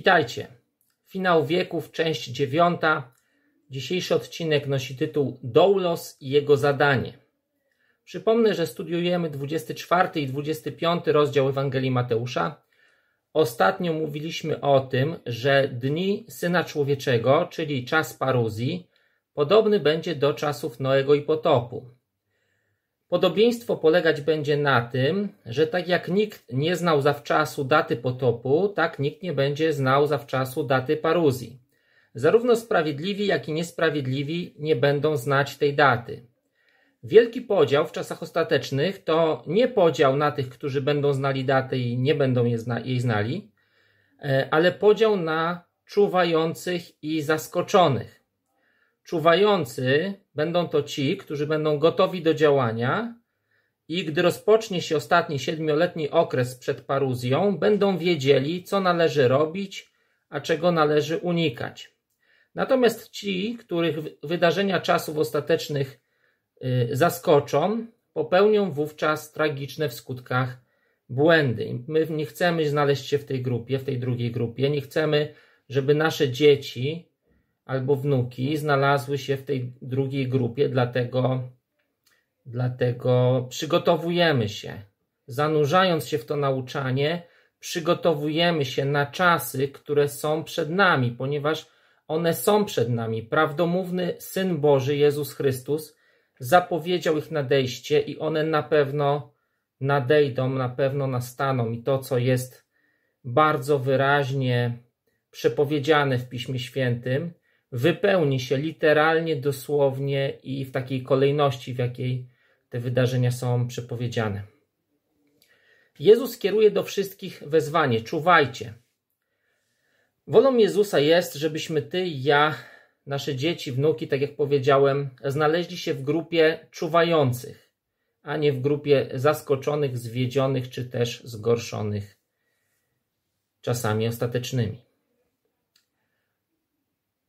Witajcie. Finał wieków, część dziewiąta. Dzisiejszy odcinek nosi tytuł Doulos i jego zadanie. Przypomnę, że studiujemy 24 i 25 rozdział Ewangelii Mateusza. Ostatnio mówiliśmy o tym, że dni Syna Człowieczego, czyli czas paruzji, podobny będzie do czasów Noego i potopu. Podobieństwo polegać będzie na tym, że tak jak nikt nie znał zawczasu daty potopu, tak nikt nie będzie znał zawczasu daty paruzji. Zarówno sprawiedliwi, jak i niesprawiedliwi nie będą znać tej daty. Wielki podział w czasach ostatecznych to nie podział na tych, którzy będą znali datę i nie będą jej znali, e, ale podział na czuwających i zaskoczonych. Czuwający Będą to ci, którzy będą gotowi do działania i gdy rozpocznie się ostatni siedmioletni okres przed paruzją, będą wiedzieli, co należy robić, a czego należy unikać. Natomiast ci, których wydarzenia czasów ostatecznych y, zaskoczą, popełnią wówczas tragiczne w skutkach błędy. My nie chcemy znaleźć się w tej grupie, w tej drugiej grupie, nie chcemy, żeby nasze dzieci albo wnuki znalazły się w tej drugiej grupie, dlatego, dlatego przygotowujemy się. Zanurzając się w to nauczanie, przygotowujemy się na czasy, które są przed nami, ponieważ one są przed nami. Prawdomówny Syn Boży Jezus Chrystus zapowiedział ich nadejście i one na pewno nadejdą, na pewno nastaną. I to, co jest bardzo wyraźnie przepowiedziane w Piśmie Świętym, wypełni się literalnie, dosłownie i w takiej kolejności, w jakiej te wydarzenia są przepowiedziane. Jezus kieruje do wszystkich wezwanie: czuwajcie. Wolą Jezusa jest, żebyśmy ty i ja, nasze dzieci, wnuki, tak jak powiedziałem, znaleźli się w grupie czuwających, a nie w grupie zaskoczonych, zwiedzionych czy też zgorszonych czasami ostatecznymi.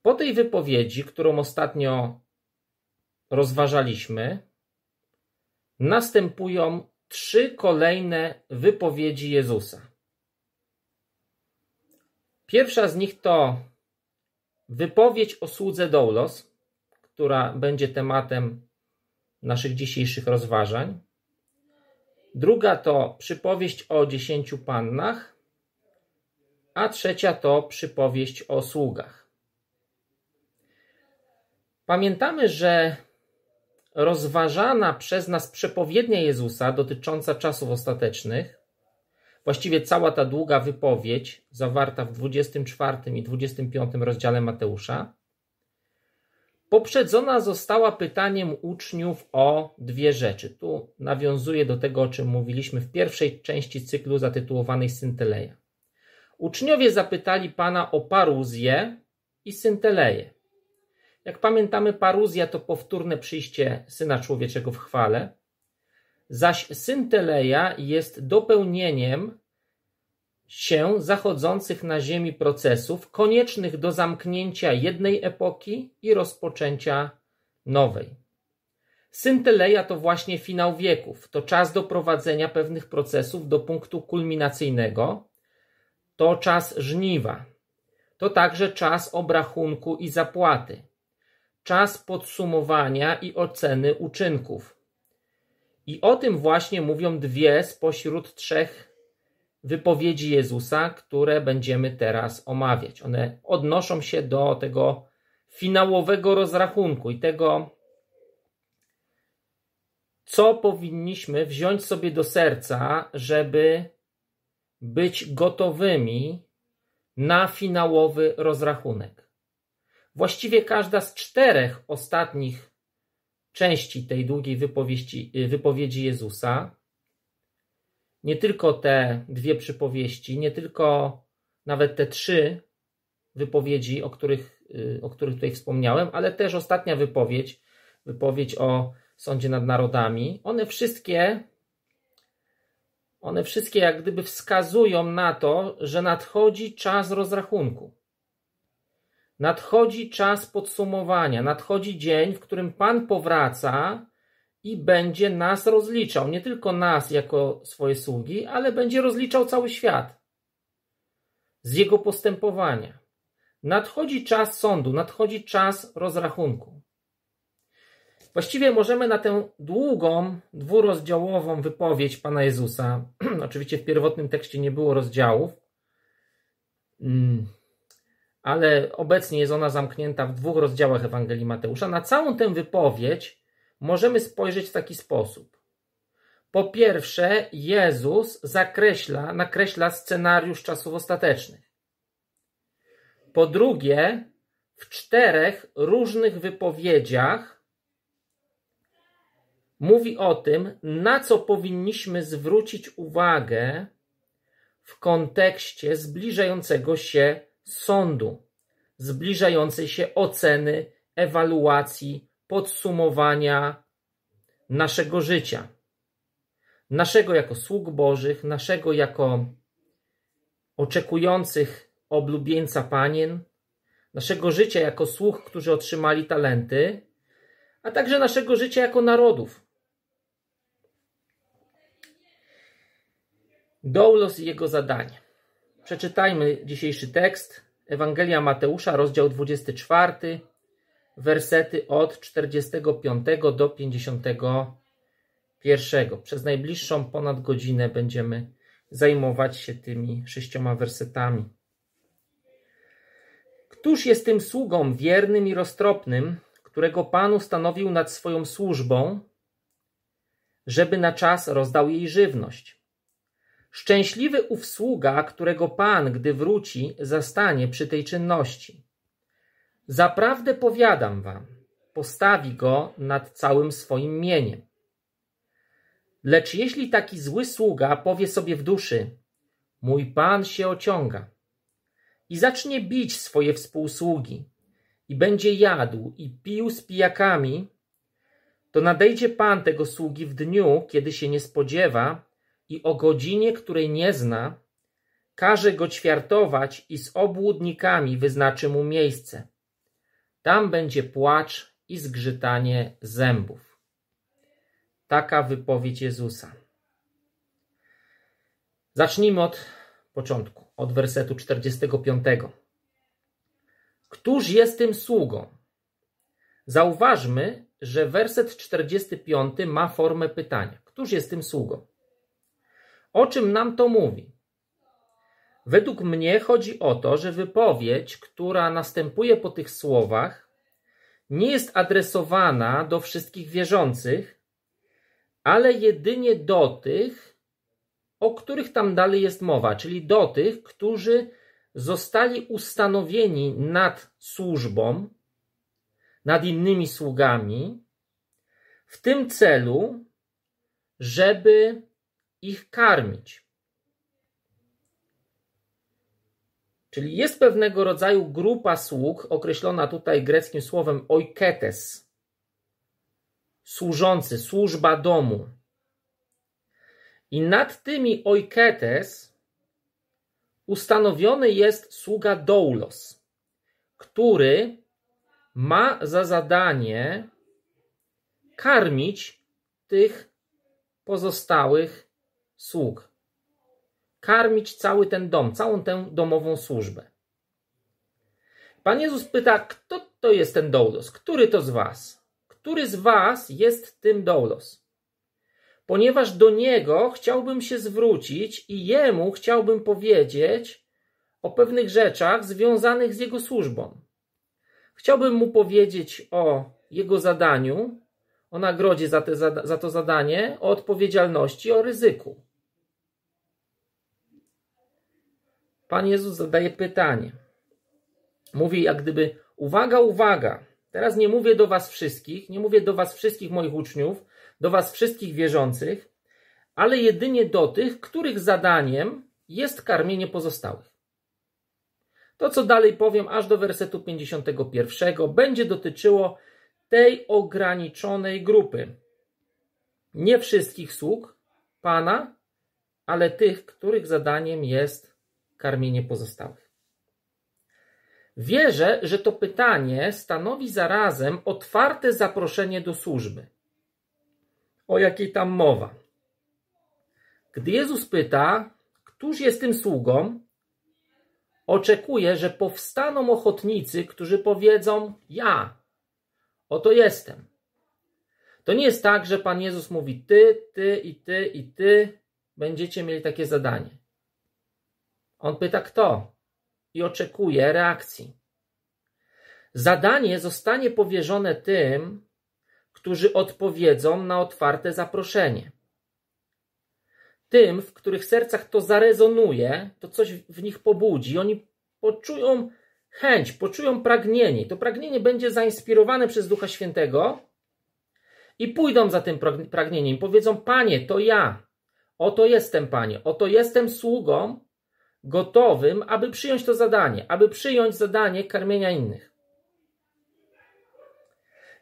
Po tej wypowiedzi, którą ostatnio rozważaliśmy, następują trzy kolejne wypowiedzi Jezusa. Pierwsza z nich to wypowiedź o słudze Doulos, która będzie tematem naszych dzisiejszych rozważań. Druga to przypowieść o dziesięciu pannach, a trzecia to przypowieść o sługach. Pamiętamy, że rozważana przez nas przepowiednia Jezusa dotycząca czasów ostatecznych, właściwie cała ta długa wypowiedź zawarta w 24 i 25 rozdziale Mateusza, poprzedzona została pytaniem uczniów o dwie rzeczy. Tu nawiązuje do tego, o czym mówiliśmy w pierwszej części cyklu zatytułowanej Synteleja. Uczniowie zapytali Pana o paruzję i synteleję. Jak pamiętamy, paruzja to powtórne przyjście Syna Człowieczego w chwale, zaś synteleja jest dopełnieniem się zachodzących na Ziemi procesów koniecznych do zamknięcia jednej epoki i rozpoczęcia nowej. Synteleja to właśnie finał wieków, to czas doprowadzenia pewnych procesów do punktu kulminacyjnego, to czas żniwa, to także czas obrachunku i zapłaty, czas podsumowania i oceny uczynków. I o tym właśnie mówią dwie spośród trzech wypowiedzi Jezusa, które będziemy teraz omawiać. One odnoszą się do tego finałowego rozrachunku i tego, co powinniśmy wziąć sobie do serca, żeby być gotowymi na finałowy rozrachunek. Właściwie każda z czterech ostatnich części tej długiej y, wypowiedzi, Jezusa, nie tylko te dwie przypowieści, nie tylko nawet te trzy wypowiedzi, o których, y, o których tutaj wspomniałem, ale też ostatnia wypowiedź, wypowiedź o sądzie nad narodami, one wszystkie, one wszystkie jak gdyby wskazują na to, że nadchodzi czas rozrachunku. Nadchodzi czas podsumowania, nadchodzi dzień, w którym Pan powraca i będzie nas rozliczał. Nie tylko nas jako swoje sługi, ale będzie rozliczał cały świat z jego postępowania. Nadchodzi czas sądu, nadchodzi czas rozrachunku. Właściwie możemy na tę długą, dwurozdziałową wypowiedź Pana Jezusa, oczywiście w pierwotnym tekście nie było rozdziałów, mm, ale obecnie jest ona zamknięta w dwóch rozdziałach Ewangelii Mateusza. Na całą tę wypowiedź możemy spojrzeć w taki sposób. Po pierwsze, Jezus zakreśla, nakreśla scenariusz czasów ostatecznych. Po drugie, w czterech różnych wypowiedziach mówi o tym, na co powinniśmy zwrócić uwagę w kontekście zbliżającego się sądu, zbliżającej się oceny, ewaluacji, podsumowania naszego życia, naszego jako sług Bożych, naszego jako oczekujących oblubieńca panien, naszego życia jako sług, którzy otrzymali talenty, a także naszego życia jako narodów. Doulos i jego zadanie. Przeczytajmy dzisiejszy tekst. Ewangelia Mateusza, rozdział 24, wersety od 45 do 51. Przez najbliższą ponad godzinę będziemy zajmować się tymi sześcioma wersetami. Któż jest tym sługą wiernym i roztropnym, którego Pan ustanowił nad swoją służbą, żeby na czas rozdał jej żywność? Szczęśliwy ów sługa, którego Pan, gdy wróci, zastanie przy tej czynności. Zaprawdę powiadam wam, postawi go nad całym swoim mieniem. Lecz jeśli taki zły sługa powie sobie w duszy, mój Pan się ociąga, i zacznie bić swoje współsługi, i będzie jadł i pił z pijakami, to nadejdzie Pan tego sługi w dniu, kiedy się nie spodziewa i o godzinie, której nie zna, każe go ćwiartować i z obłudnikami wyznaczy mu miejsce. Tam będzie płacz i zgrzytanie zębów. Taka wypowiedź Jezusa. Zacznijmy od początku, od wersetu 45. Któż jest tym sługą? Zauważmy, że werset 45 ma formę pytania. Któż jest tym sługą? O czym nam to mówi? Według mnie chodzi o to, że wypowiedź, która następuje po tych słowach, nie jest adresowana do wszystkich wierzących, ale jedynie do tych, o których tam dalej jest mowa, czyli do tych, którzy zostali ustanowieni nad służbą, nad innymi sługami, w tym celu, żeby ich karmić. Czyli jest pewnego rodzaju grupa sług, określona tutaj greckim słowem oiketes, służący, służba domu. I nad tymi oiketes ustanowiony jest sługa doulos, który ma za zadanie karmić tych pozostałych sług, karmić cały ten dom, całą tę domową służbę. Pan Jezus pyta, kto to jest ten doulos? Który to z was? Który z was jest tym doulos? Ponieważ do niego chciałbym się zwrócić i jemu chciałbym powiedzieć o pewnych rzeczach związanych z jego służbą. Chciałbym mu powiedzieć o jego zadaniu, o nagrodzie za, te, za, za to zadanie, o odpowiedzialności, o ryzyku. Pan Jezus zadaje pytanie. Mówi jak gdyby: Uwaga, uwaga! Teraz nie mówię do Was wszystkich, nie mówię do Was wszystkich moich uczniów, do Was wszystkich wierzących, ale jedynie do tych, których zadaniem jest karmienie pozostałych. To, co dalej powiem, aż do wersetu 51, będzie dotyczyło tej ograniczonej grupy. Nie wszystkich sług Pana, ale tych, których zadaniem jest karmienie pozostałych. Wierzę, że to pytanie stanowi zarazem otwarte zaproszenie do służby. O jakiej tam mowa? Gdy Jezus pyta, któż jest tym sługą, oczekuje, że powstaną ochotnicy, którzy powiedzą: Ja, oto jestem. To nie jest tak, że Pan Jezus mówi: Ty, ty i ty i ty będziecie mieli takie zadanie. On pyta kto i oczekuje reakcji. Zadanie zostanie powierzone tym, którzy odpowiedzą na otwarte zaproszenie. Tym, w których sercach to zarezonuje, to coś w nich pobudzi, oni poczują chęć, poczują pragnienie. To pragnienie będzie zainspirowane przez Ducha Świętego i pójdą za tym pragnieniem. Powiedzą: Panie, to ja, oto jestem, Panie, oto jestem sługą, gotowym, aby przyjąć to zadanie, aby przyjąć zadanie karmienia innych.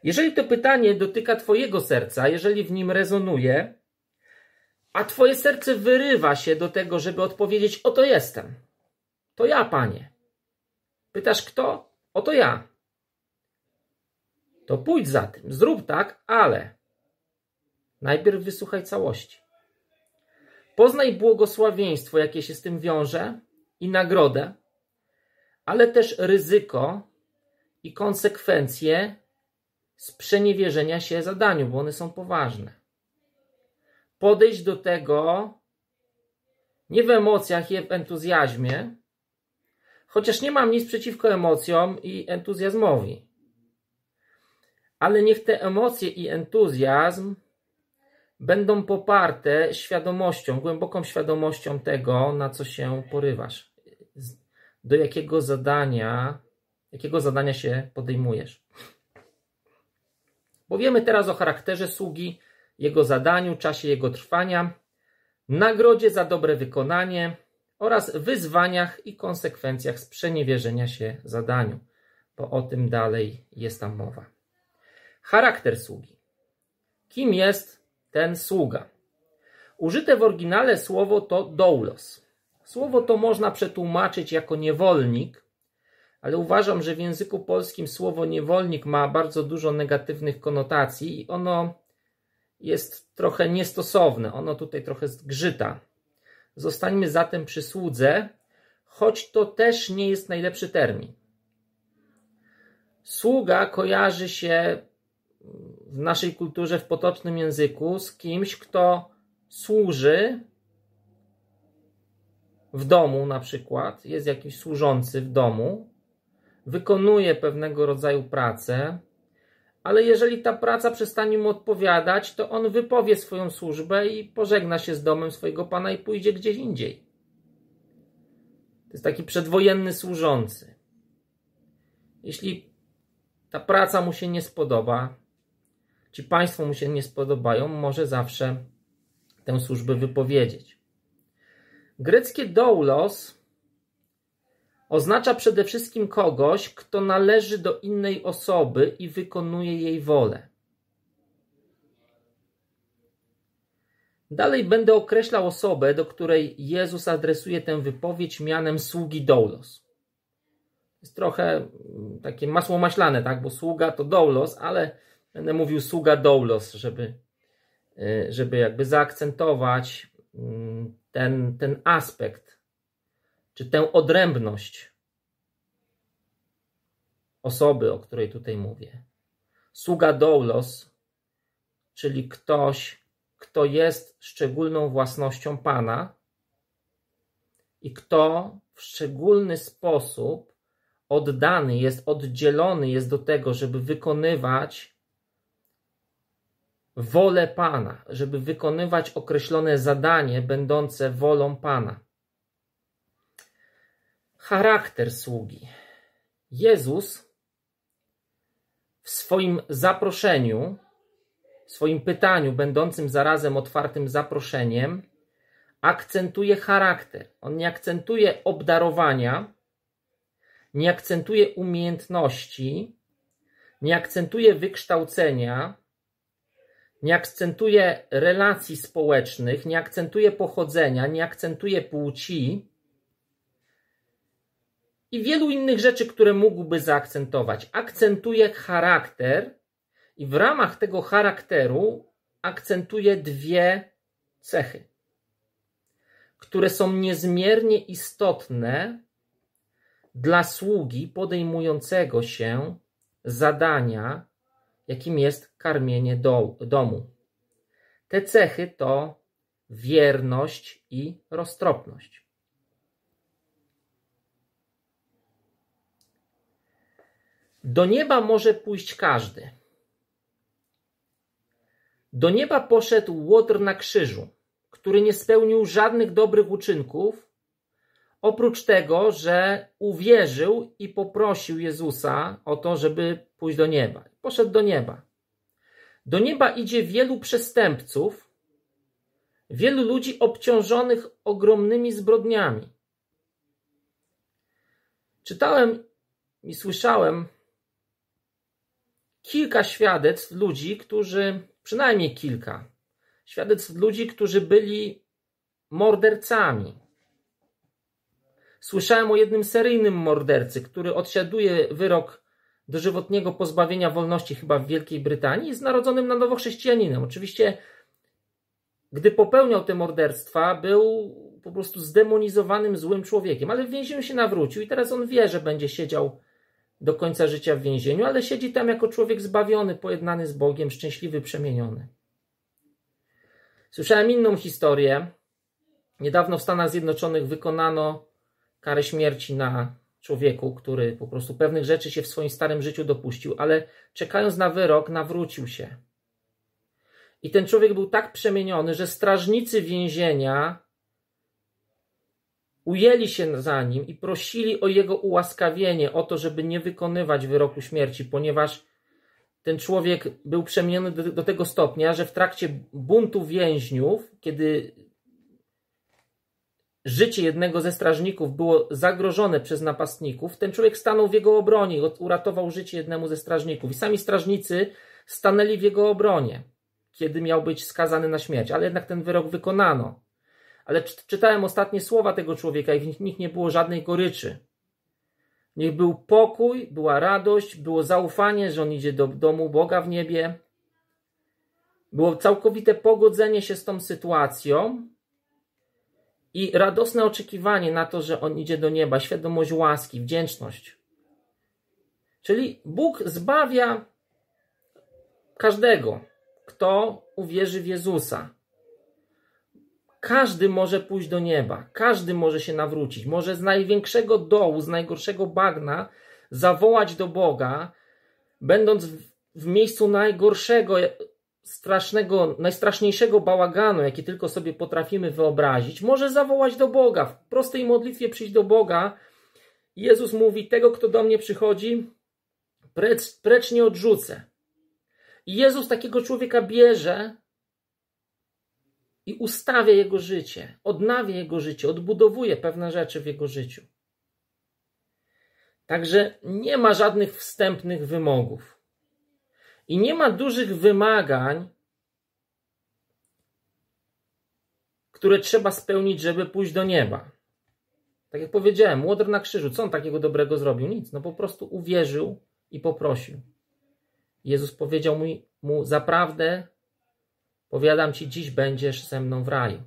Jeżeli to pytanie dotyka Twojego serca, jeżeli w nim rezonuje, a Twoje serce wyrywa się do tego, żeby odpowiedzieć: Oto jestem. To ja, Panie. Pytasz kto? Oto ja. To pójdź za tym, zrób tak, ale najpierw wysłuchaj całości. Poznaj błogosławieństwo, jakie się z tym wiąże i nagrodę, ale też ryzyko i konsekwencje sprzeniewierzenia się zadaniu, bo one są poważne. Podejść do tego nie w emocjach, nie w entuzjazmie, chociaż nie mam nic przeciwko emocjom i entuzjazmowi. Ale niech te emocje i entuzjazm będą poparte świadomością, głęboką świadomością tego, na co się porywasz, do jakiego zadania, jakiego zadania się podejmujesz. Powiemy teraz o charakterze sługi, jego zadaniu, czasie jego trwania, nagrodzie za dobre wykonanie oraz wyzwaniach i konsekwencjach sprzeniewierzenia się zadaniu, bo o tym dalej jest tam mowa. Charakter sługi. Kim jest ten sługa. Użyte w oryginale słowo to doulos. Słowo to można przetłumaczyć jako niewolnik, ale uważam, że w języku polskim słowo niewolnik ma bardzo dużo negatywnych konotacji i ono jest trochę niestosowne, ono tutaj trochę zgrzyta. Zostańmy zatem przy słudze, choć to też nie jest najlepszy termin. Sługa kojarzy się w naszej kulturze, w potocznym języku, z kimś, kto służy w domu, na przykład, jest jakiś służący w domu, wykonuje pewnego rodzaju pracę, ale jeżeli ta praca przestanie mu odpowiadać, to on wypowie swoją służbę i pożegna się z domem swojego pana i pójdzie gdzieś indziej. To jest taki przedwojenny służący. Jeśli ta praca mu się nie spodoba, czy państwo mu się nie spodobają, może zawsze tę służbę wypowiedzieć. Greckie doulos oznacza przede wszystkim kogoś, kto należy do innej osoby i wykonuje jej wolę. Dalej będę określał osobę, do której Jezus adresuje tę wypowiedź mianem sługi doulos. Jest trochę takie masło maślane, tak? bo sługa to doulos, ale Będę mówił sługa doulos, żeby, e, żeby jakby zaakcentować mm, ten, ten aspekt, czy tę odrębność osoby, o której tutaj mówię. Sługa doulos, czyli ktoś, kto jest szczególną własnością Pana i kto w szczególny sposób oddany jest, oddzielony jest do tego, żeby wykonywać wolę Pana, żeby wykonywać określone zadanie będące wolą Pana. Charakter sługi. Jezus w swoim zaproszeniu, w swoim pytaniu, będącym zarazem otwartym zaproszeniem, akcentuje charakter. On nie akcentuje obdarowania, nie akcentuje umiejętności, nie akcentuje wykształcenia, nie akcentuje relacji społecznych, nie akcentuje pochodzenia, nie akcentuje płci i wielu innych rzeczy, które mógłby zaakcentować. Akcentuje charakter i w ramach tego charakteru akcentuje dwie cechy, które są niezmiernie istotne dla sługi podejmującego się zadania jakim jest karmienie do, domu. Te cechy to wierność i roztropność. Do nieba może pójść każdy. Do nieba poszedł Łotr na krzyżu, który nie spełnił żadnych dobrych uczynków, Oprócz tego, że uwierzył i poprosił Jezusa o to, żeby pójść do nieba. Poszedł do nieba. Do nieba idzie wielu przestępców, wielu ludzi obciążonych ogromnymi zbrodniami. Czytałem i słyszałem kilka świadectw ludzi, którzy, przynajmniej kilka, świadectw ludzi, którzy byli mordercami Słyszałem o jednym seryjnym mordercy, który odsiaduje wyrok dożywotniego pozbawienia wolności chyba w Wielkiej Brytanii z narodzonym na nowo chrześcijaninem. Oczywiście, gdy popełniał te morderstwa, był po prostu zdemonizowanym złym człowiekiem, ale w więzieniu się nawrócił i teraz on wie, że będzie siedział do końca życia w więzieniu, ale siedzi tam jako człowiek zbawiony, pojednany z Bogiem, szczęśliwy, przemieniony. Słyszałem inną historię. Niedawno w Stanach Zjednoczonych wykonano karę śmierci na człowieku, który po prostu pewnych rzeczy się w swoim starym życiu dopuścił, ale czekając na wyrok, nawrócił się. I ten człowiek był tak przemieniony, że strażnicy więzienia ujęli się za nim i prosili o jego ułaskawienie, o to, żeby nie wykonywać wyroku śmierci, ponieważ ten człowiek był przemieniony do, do tego stopnia, że w trakcie buntu więźniów, kiedy życie jednego ze strażników było zagrożone przez napastników, ten człowiek stanął w jego obronie i uratował życie jednemu ze strażników. I sami strażnicy stanęli w jego obronie, kiedy miał być skazany na śmierć, ale jednak ten wyrok wykonano. Ale czytałem ostatnie słowa tego człowieka i w nich, nich nie było żadnej goryczy. Niech był pokój, była radość, było zaufanie, że on idzie do domu Boga w niebie. Było całkowite pogodzenie się z tą sytuacją, i radosne oczekiwanie na to, że on idzie do nieba, świadomość łaski, wdzięczność. Czyli Bóg zbawia każdego, kto uwierzy w Jezusa. Każdy może pójść do nieba, każdy może się nawrócić, może z największego dołu, z najgorszego bagna zawołać do Boga, będąc w miejscu najgorszego, strasznego, najstraszniejszego bałaganu, jaki tylko sobie potrafimy wyobrazić, może zawołać do Boga. W prostej modlitwie przyjść do Boga. Jezus mówi: Tego, kto do mnie przychodzi, precz, precz nie odrzucę. I Jezus takiego człowieka bierze i ustawia jego życie, odnawia jego życie, odbudowuje pewne rzeczy w jego życiu. Także nie ma żadnych wstępnych wymogów i nie ma dużych wymagań, które trzeba spełnić, żeby pójść do nieba. Tak jak powiedziałem, młodr na krzyżu, co on takiego dobrego zrobił? Nic, no po prostu uwierzył i poprosił. Jezus powiedział mu, zaprawdę powiadam ci, dziś będziesz ze mną w raju.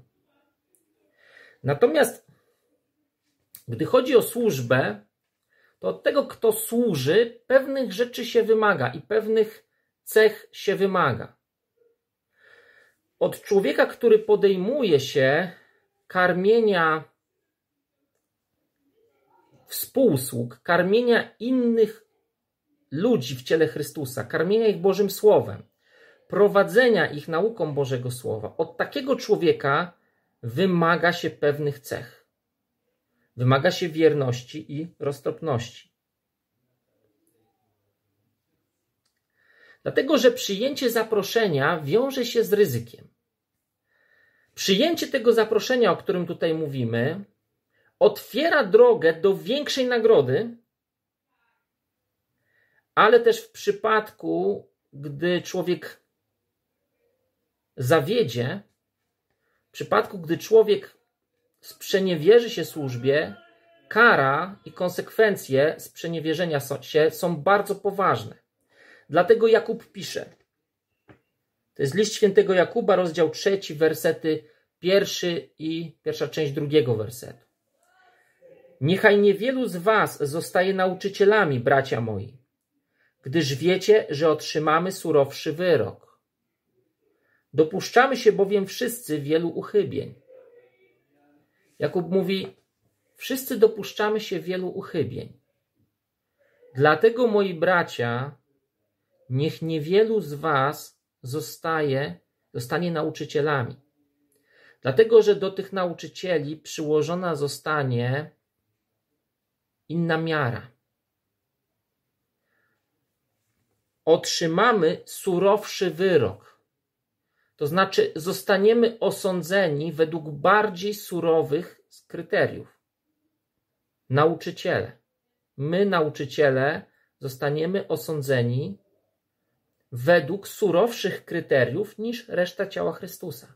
Natomiast, gdy chodzi o służbę, to od tego, kto służy, pewnych rzeczy się wymaga i pewnych cech się wymaga. Od człowieka, który podejmuje się karmienia współsług, karmienia innych ludzi w ciele Chrystusa, karmienia ich Bożym Słowem, prowadzenia ich nauką Bożego Słowa, od takiego człowieka wymaga się pewnych cech. Wymaga się wierności i roztropności. Dlatego, że przyjęcie zaproszenia wiąże się z ryzykiem. Przyjęcie tego zaproszenia, o którym tutaj mówimy, otwiera drogę do większej nagrody, ale też w przypadku, gdy człowiek zawiedzie, w przypadku, gdy człowiek sprzeniewierzy się służbie, kara i konsekwencje sprzeniewierzenia się są bardzo poważne. Dlatego Jakub pisze. To jest list świętego Jakuba, rozdział trzeci, wersety pierwszy i pierwsza część drugiego wersetu. Niechaj niewielu z was zostaje nauczycielami, bracia moi, gdyż wiecie, że otrzymamy surowszy wyrok. Dopuszczamy się bowiem wszyscy wielu uchybień. Jakub mówi: Wszyscy dopuszczamy się wielu uchybień. Dlatego, moi bracia, Niech niewielu z Was zostaje, zostanie nauczycielami, dlatego że do tych nauczycieli przyłożona zostanie inna miara. Otrzymamy surowszy wyrok. To znaczy, zostaniemy osądzeni według bardziej surowych kryteriów. Nauczyciele. My, nauczyciele, zostaniemy osądzeni według surowszych kryteriów niż reszta ciała Chrystusa.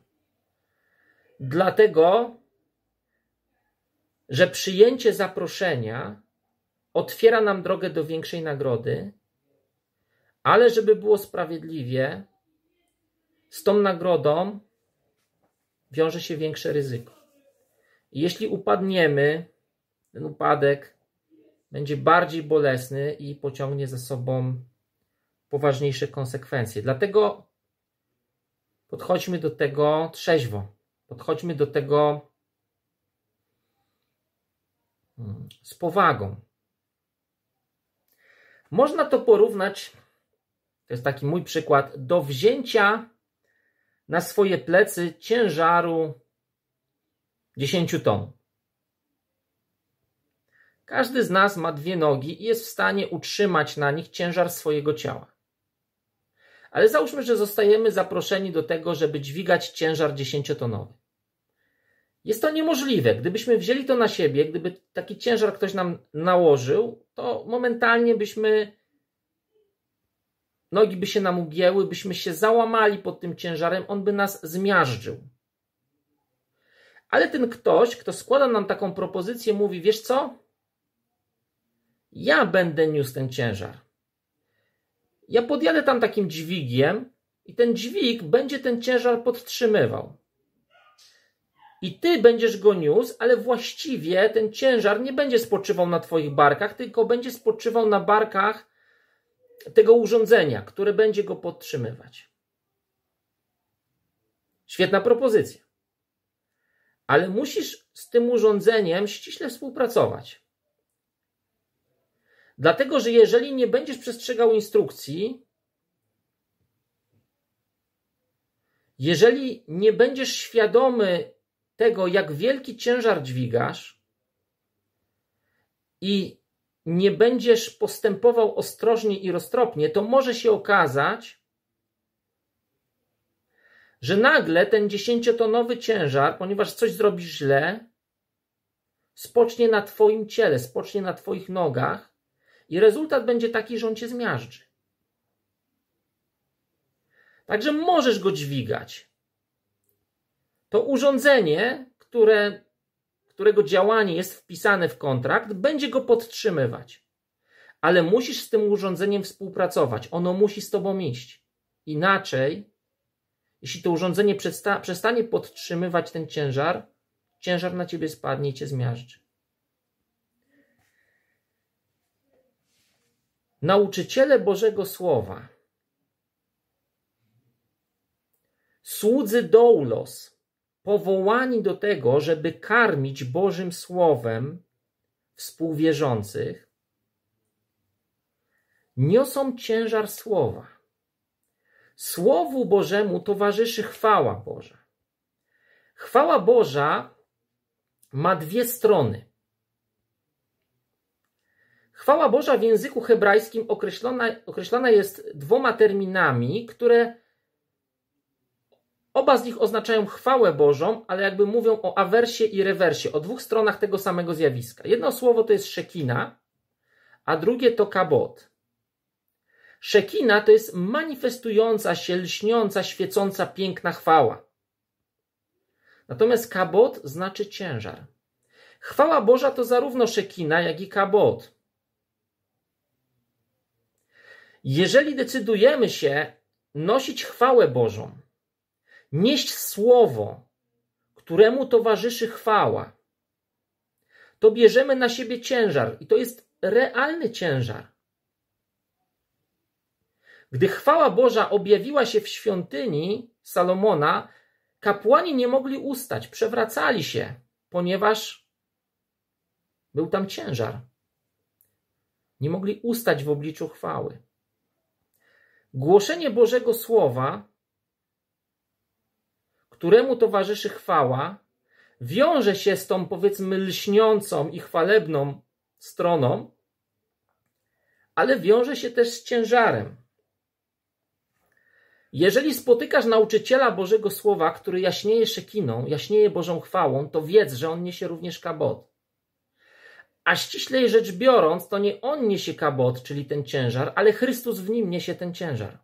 Dlatego, że przyjęcie zaproszenia otwiera nam drogę do większej nagrody, ale żeby było sprawiedliwie, z tą nagrodą wiąże się większe ryzyko. jeśli upadniemy, ten upadek będzie bardziej bolesny i pociągnie za sobą poważniejsze konsekwencje. Dlatego podchodźmy do tego trzeźwo, podchodźmy do tego hmm, z powagą. Można to porównać, to jest taki mój przykład, do wzięcia na swoje plecy ciężaru 10 ton. Każdy z nas ma dwie nogi i jest w stanie utrzymać na nich ciężar swojego ciała. Ale załóżmy, że zostajemy zaproszeni do tego, żeby dźwigać ciężar dziesięciotonowy. Jest to niemożliwe. Gdybyśmy wzięli to na siebie, gdyby taki ciężar ktoś nam nałożył, to momentalnie byśmy nogi by się nam ugięły, byśmy się załamali pod tym ciężarem, on by nas zmiażdżył. Ale ten ktoś, kto składa nam taką propozycję, mówi: Wiesz co? Ja będę niósł ten ciężar. Ja podjadę tam takim dźwigiem i ten dźwig będzie ten ciężar podtrzymywał. I ty będziesz go niósł, ale właściwie ten ciężar nie będzie spoczywał na twoich barkach, tylko będzie spoczywał na barkach tego urządzenia, które będzie go podtrzymywać. Świetna propozycja. Ale musisz z tym urządzeniem ściśle współpracować. Dlatego, że jeżeli nie będziesz przestrzegał instrukcji, jeżeli nie będziesz świadomy tego, jak wielki ciężar dźwigasz i nie będziesz postępował ostrożnie i roztropnie, to może się okazać, że nagle ten dziesięciotonowy ciężar, ponieważ coś zrobisz źle, spocznie na Twoim ciele, spocznie na Twoich nogach i rezultat będzie taki, że on cię zmiażdży. Także możesz go dźwigać. To urządzenie, które, którego działanie jest wpisane w kontrakt, będzie go podtrzymywać. Ale musisz z tym urządzeniem współpracować. Ono musi z tobą iść. Inaczej, jeśli to urządzenie przesta- przestanie podtrzymywać ten ciężar, ciężar na ciebie spadnie i cię zmiażdży. nauczyciele Bożego Słowa, słudzy doulos, powołani do tego, żeby karmić Bożym Słowem współwierzących, niosą ciężar Słowa. Słowu Bożemu towarzyszy chwała Boża. Chwała Boża ma dwie strony. Chwała Boża w języku hebrajskim określona, określana jest dwoma terminami, które oba z nich oznaczają chwałę Bożą, ale jakby mówią o awersie i rewersie, o dwóch stronach tego samego zjawiska. Jedno słowo to jest szekina, a drugie to kabot. Szekina to jest manifestująca się, lśniąca, świecąca, piękna chwała. Natomiast kabot znaczy ciężar. Chwała Boża to zarówno szekina, jak i kabot. Jeżeli decydujemy się nosić chwałę Bożą, nieść słowo, któremu towarzyszy chwała, to bierzemy na siebie ciężar i to jest realny ciężar. Gdy chwała Boża objawiła się w świątyni Salomona, kapłani nie mogli ustać, przewracali się, ponieważ był tam ciężar. Nie mogli ustać w obliczu chwały. Głoszenie Bożego Słowa, któremu towarzyszy chwała, wiąże się z tą powiedzmy lśniącą i chwalebną stroną, ale wiąże się też z ciężarem. Jeżeli spotykasz nauczyciela Bożego Słowa, który jaśnieje szekiną, jaśnieje Bożą chwałą, to wiedz, że on niesie również kabot. A ściślej rzecz biorąc, to nie on niesie kabot, czyli ten ciężar, ale Chrystus w nim niesie ten ciężar.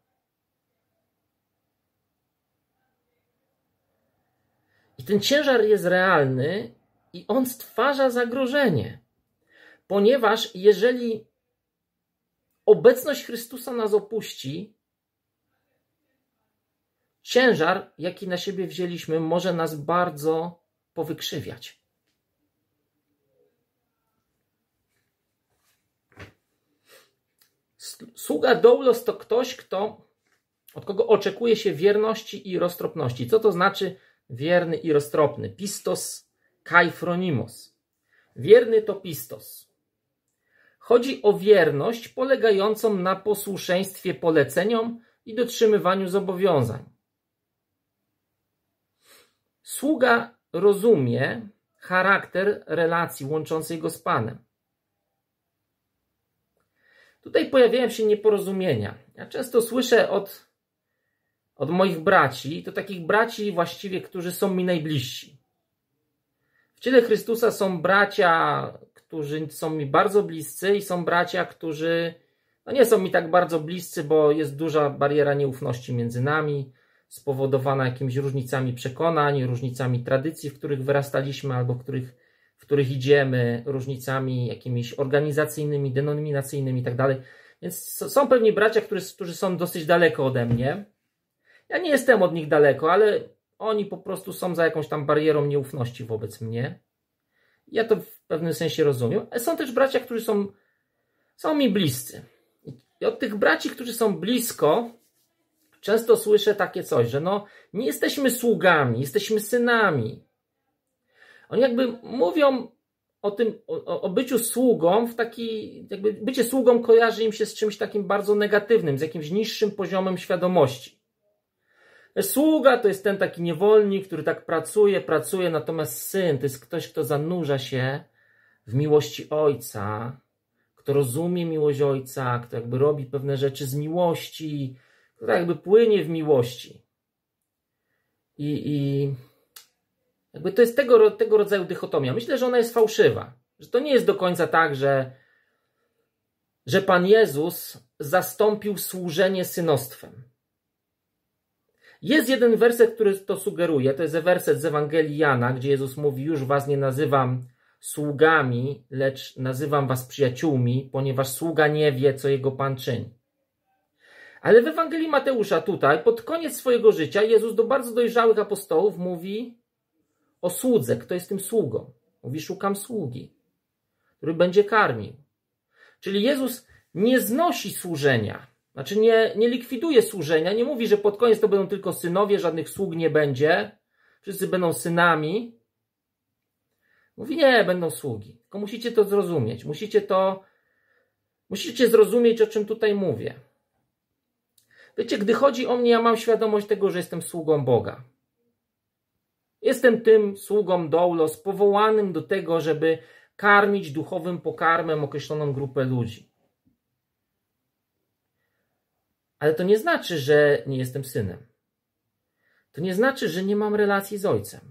I ten ciężar jest realny i on stwarza zagrożenie, ponieważ jeżeli obecność Chrystusa nas opuści, ciężar, jaki na siebie wzięliśmy, może nas bardzo powykrzywiać. Sługa doulos to ktoś, kto, od kogo oczekuje się wierności i roztropności. Co to znaczy wierny i roztropny? Pistos kaifronimos. Wierny to pistos. Chodzi o wierność polegającą na posłuszeństwie poleceniom i dotrzymywaniu zobowiązań. Sługa rozumie charakter relacji łączącej go z Panem. Tutaj pojawiają się nieporozumienia. Ja często słyszę od, od moich braci, to takich braci właściwie, którzy są mi najbliżsi. W ciele Chrystusa są bracia, którzy są mi bardzo bliscy i są bracia, którzy no nie są mi tak bardzo bliscy, bo jest duża bariera nieufności między nami, spowodowana jakimiś różnicami przekonań, różnicami tradycji, w których wyrastaliśmy albo w których w których idziemy, różnicami jakimiś organizacyjnymi, denominacyjnymi itd. Tak Więc są pewni bracia, którzy, którzy są dosyć daleko ode mnie. Ja nie jestem od nich daleko, ale oni po prostu są za jakąś tam barierą nieufności wobec mnie. Ja to w pewnym sensie rozumiem. są też bracia, którzy są, są mi bliscy. I od tych braci, którzy są blisko, często słyszę takie coś, że no, nie jesteśmy sługami, jesteśmy synami. Oni jakby mówią o tym, o, o, byciu sługą w taki, jakby bycie sługą kojarzy im się z czymś takim bardzo negatywnym, z jakimś niższym poziomem świadomości. Sługa to jest ten taki niewolnik, który tak pracuje, pracuje, natomiast syn to jest ktoś, kto zanurza się w miłości ojca, kto rozumie miłość ojca, kto jakby robi pewne rzeczy z miłości, kto jakby płynie w miłości. I, i jakby to jest tego, tego rodzaju dychotomia. Myślę, że ona jest fałszywa. Że to nie jest do końca tak, że, że Pan Jezus zastąpił służenie synostwem. Jest jeden werset, który to sugeruje. To jest werset z Ewangelii Jana, gdzie Jezus mówi: Już was nie nazywam sługami, lecz nazywam was przyjaciółmi, ponieważ sługa nie wie, co jego pan czyni. Ale w Ewangelii Mateusza, tutaj, pod koniec swojego życia, Jezus do bardzo dojrzałych apostołów mówi: o słudze, kto jest tym sługą. Mówi, szukam sługi, który będzie karmił. Czyli Jezus nie znosi służenia, znaczy nie, nie likwiduje służenia, nie mówi, że pod koniec to będą tylko synowie, żadnych sług nie będzie, wszyscy będą synami. Mówi, nie, będą sługi. Tylko musicie to zrozumieć, musicie to, musicie zrozumieć, o czym tutaj mówię. Wiecie, gdy chodzi o mnie, ja mam świadomość tego, że jestem sługą Boga. Jestem tym sługą doulos powołanym do tego, żeby karmić duchowym pokarmem określoną grupę ludzi. Ale to nie znaczy, że nie jestem synem. To nie znaczy, że nie mam relacji z ojcem.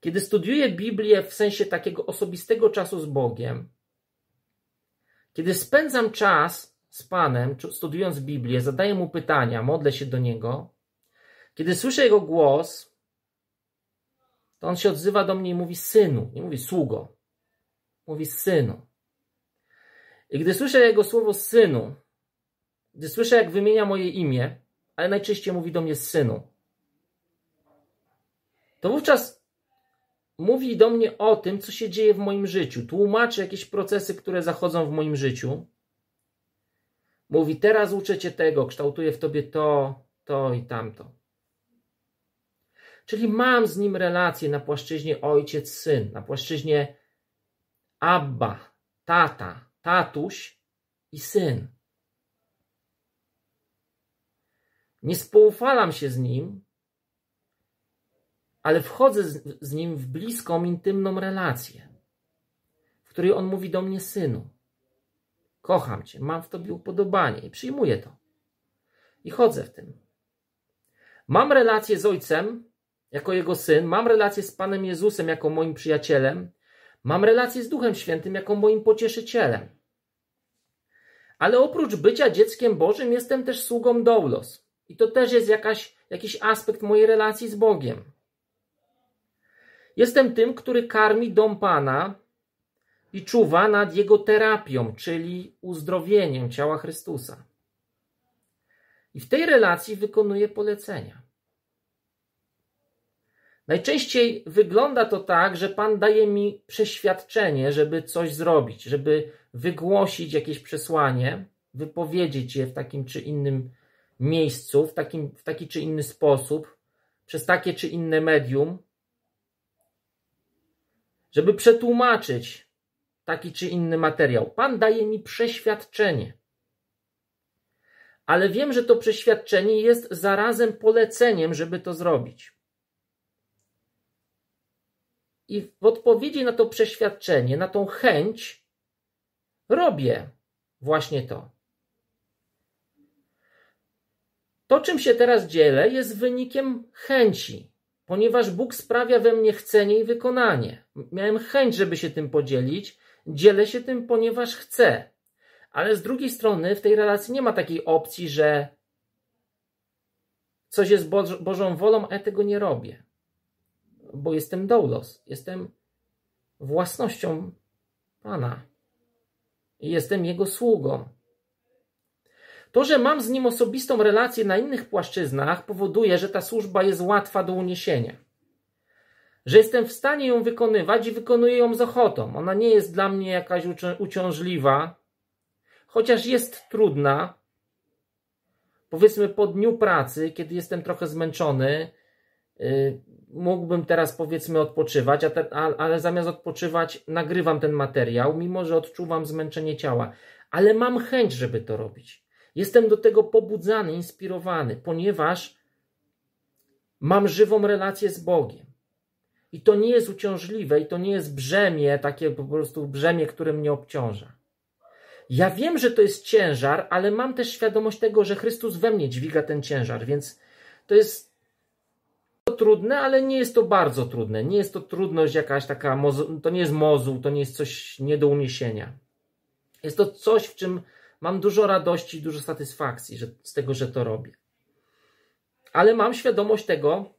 Kiedy studiuję Biblię w sensie takiego osobistego czasu z Bogiem, kiedy spędzam czas z Panem, studiując Biblię, zadaję mu pytania, modlę się do niego, kiedy słyszę jego głos, to on się odzywa do mnie i mówi synu, nie mówi sługo, mówi synu. I gdy słyszę jego słowo synu, gdy słyszę, jak wymienia moje imię, ale najczęściej mówi do mnie synu, to wówczas mówi do mnie o tym, co się dzieje w moim życiu, tłumaczy jakieś procesy, które zachodzą w moim życiu. Mówi, teraz uczę cię tego, kształtuję w tobie to, to i tamto. Czyli mam z nim relację na płaszczyźnie ojciec-syn, na płaszczyźnie abba, tata, tatuś i syn. Nie spoufalam się z nim, ale wchodzę z, z nim w bliską, intymną relację, w której on mówi do mnie: Synu, kocham cię, mam w tobie upodobanie i przyjmuję to. I chodzę w tym. Mam relację z ojcem, jako Jego syn, mam relację z Panem Jezusem jako moim przyjacielem, mam relację z Duchem Świętym jako moim pocieszycielem. Ale oprócz bycia dzieckiem Bożym, jestem też sługą doulos. I to też jest jakaś, jakiś aspekt mojej relacji z Bogiem. Jestem tym, który karmi dom Pana i czuwa nad jego terapią, czyli uzdrowieniem ciała Chrystusa. I w tej relacji wykonuje polecenia. Najczęściej wygląda to tak, że Pan daje mi przeświadczenie, żeby coś zrobić, żeby wygłosić jakieś przesłanie, wypowiedzieć je w takim czy innym miejscu, w, takim, w taki czy inny sposób, przez takie czy inne medium, żeby przetłumaczyć taki czy inny materiał. Pan daje mi przeświadczenie. Ale wiem, że to przeświadczenie jest zarazem poleceniem, żeby to zrobić i w odpowiedzi na to przeświadczenie, na tą chęć, robię właśnie to. To, czym się teraz dzielę, jest wynikiem chęci, ponieważ Bóg sprawia we mnie chcenie i wykonanie. Miałem chęć, żeby się tym podzielić, dzielę się tym, ponieważ chcę. Ale z drugiej strony, w tej relacji nie ma takiej opcji, że coś jest Bożą wolą, a ja tego nie robię bo jestem doulos, jestem własnością Pana. Jestem Jego sługą. To, że mam z Nim osobistą relację na innych płaszczyznach, powoduje, że ta służba jest łatwa do uniesienia. Że jestem w stanie ją wykonywać i wykonuję ją z ochotą. Ona nie jest dla mnie jakaś uciążliwa, chociaż jest trudna. Powiedzmy po dniu pracy, kiedy jestem trochę zmęczony, y, mógłbym teraz powiedzmy odpoczywać, a te, a, ale zamiast odpoczywać nagrywam ten materiał, mimo że odczuwam zmęczenie ciała, ale mam chęć, żeby to robić. Jestem do tego pobudzany, inspirowany, ponieważ mam żywą relację z Bogiem. I to nie jest uciążliwe, i to nie jest brzemię, takie po prostu brzemię, które mnie obciąża. Ja wiem, że to jest ciężar, ale mam też świadomość tego, że Chrystus we mnie dźwiga ten ciężar, więc to jest trudne, ale nie jest to bardzo trudne. Nie jest to trudność jakaś taka, to nie jest mozu, to nie jest coś nie do uniesienia. Jest to coś, w czym mam dużo radości, dużo satysfakcji że, z tego, że to robię. Ale mam świadomość tego,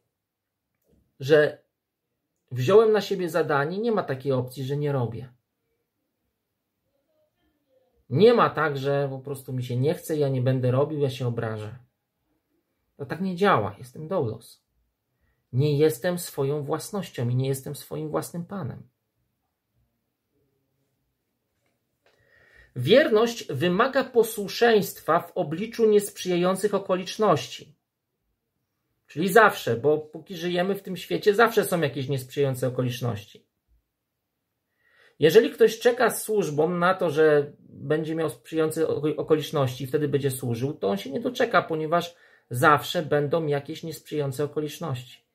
że wziąłem na siebie zadanie, nie ma takiej opcji, że nie robię. Nie ma tak, że po prostu mi się nie chce, ja nie będę robił, ja się obrażę. To tak nie działa, jestem dolos. Nie jestem swoją własnością i nie jestem swoim własnym panem. Wierność wymaga posłuszeństwa w obliczu niesprzyjających okoliczności. Czyli zawsze, bo póki żyjemy w tym świecie, zawsze są jakieś niesprzyjające okoliczności. Jeżeli ktoś czeka z służbą na to, że będzie miał sprzyjające okoliczności i wtedy będzie służył, to on się nie doczeka, ponieważ zawsze będą jakieś niesprzyjające okoliczności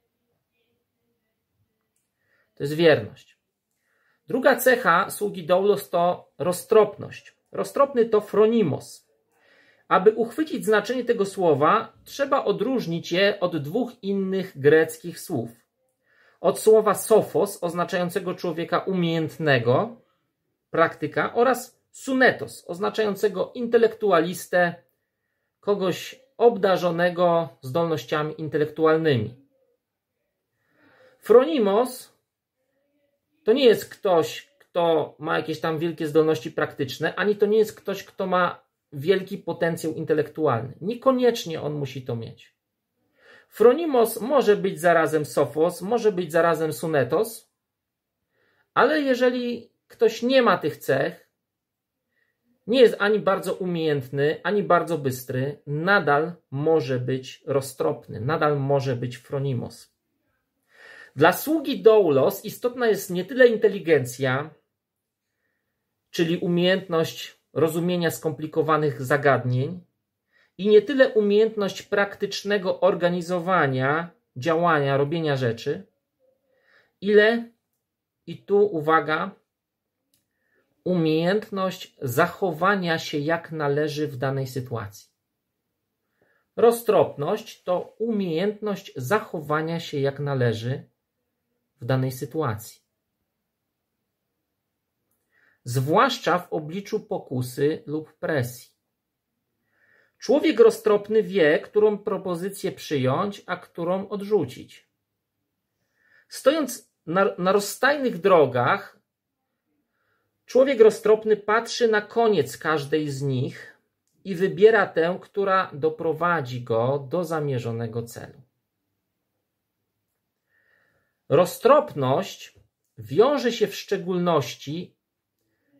to jest wierność. Druga cecha sługi doulos to roztropność. Roztropny to fronimos. Aby uchwycić znaczenie tego słowa, trzeba odróżnić je od dwóch innych greckich słów. Od słowa sofos, oznaczającego człowieka umiejętnego, praktyka, oraz sunetos, oznaczającego intelektualistę, kogoś obdarzonego zdolnościami intelektualnymi. Fronimos to nie jest ktoś, kto ma jakieś tam wielkie zdolności praktyczne, ani to nie jest ktoś, kto ma wielki potencjał intelektualny. Niekoniecznie on musi to mieć. Fronimos może być zarazem sofos, może być zarazem sunetos, ale jeżeli ktoś nie ma tych cech, nie jest ani bardzo umiejętny, ani bardzo bystry, nadal może być roztropny, nadal może być fronimos. Dla sługi doulos istotna jest nie tyle inteligencja, czyli umiejętność rozumienia skomplikowanych zagadnień, i nie tyle umiejętność praktycznego organizowania działania, robienia rzeczy, ile i tu uwaga, umiejętność zachowania się jak należy w danej sytuacji. Roztropność to umiejętność zachowania się jak należy w danej sytuacji. Zwłaszcza w obliczu pokusy lub presji. Człowiek roztropny wie, którą propozycję przyjąć, a którą odrzucić. Stojąc na, na rozstajnych drogach, człowiek roztropny patrzy na koniec każdej z nich i wybiera tę, która doprowadzi go do zamierzonego celu. Roztropność wiąże się w szczególności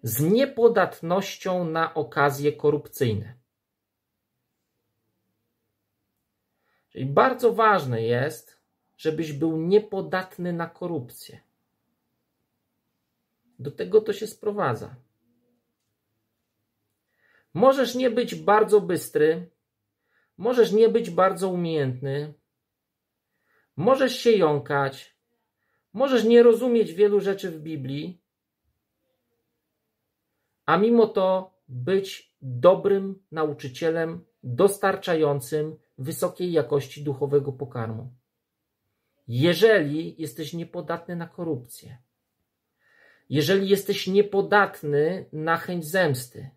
z niepodatnością na okazje korupcyjne. Czyli bardzo ważne jest, żebyś był niepodatny na korupcję. Do tego to się sprowadza. Możesz nie być bardzo bystry, możesz nie być bardzo umiejętny, możesz się jąkać, Możesz nie rozumieć wielu rzeczy w Biblii, a mimo to być dobrym nauczycielem dostarczającym wysokiej jakości duchowego pokarmu. Jeżeli jesteś niepodatny na korupcję, jeżeli jesteś niepodatny na chęć zemsty,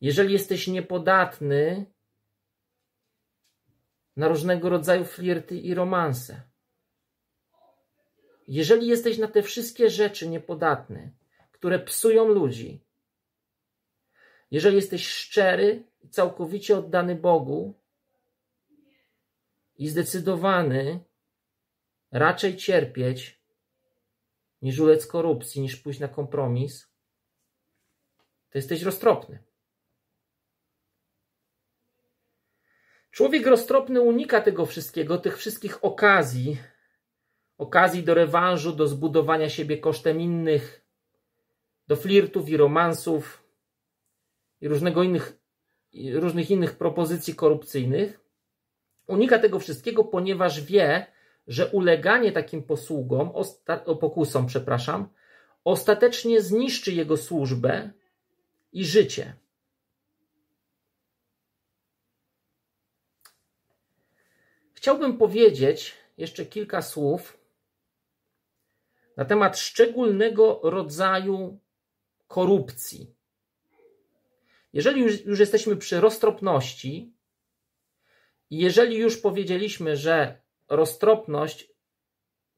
jeżeli jesteś niepodatny na różnego rodzaju flirty i romanse, jeżeli jesteś na te wszystkie rzeczy niepodatny, które psują ludzi, jeżeli jesteś szczery i całkowicie oddany Bogu i zdecydowany raczej cierpieć niż ulec korupcji, niż pójść na kompromis, to jesteś roztropny. Człowiek roztropny unika tego wszystkiego, tych wszystkich okazji, okazji do rewanżu, do zbudowania siebie kosztem innych, do flirtów i romansów i różnego innych, różnych innych propozycji korupcyjnych. Unika tego wszystkiego, ponieważ wie, że uleganie takim posługom, pokusom, przepraszam, ostatecznie zniszczy jego służbę i życie. Chciałbym powiedzieć jeszcze kilka słów na temat szczególnego rodzaju korupcji. Jeżeli już, już jesteśmy przy roztropności, jeżeli już powiedzieliśmy, że roztropność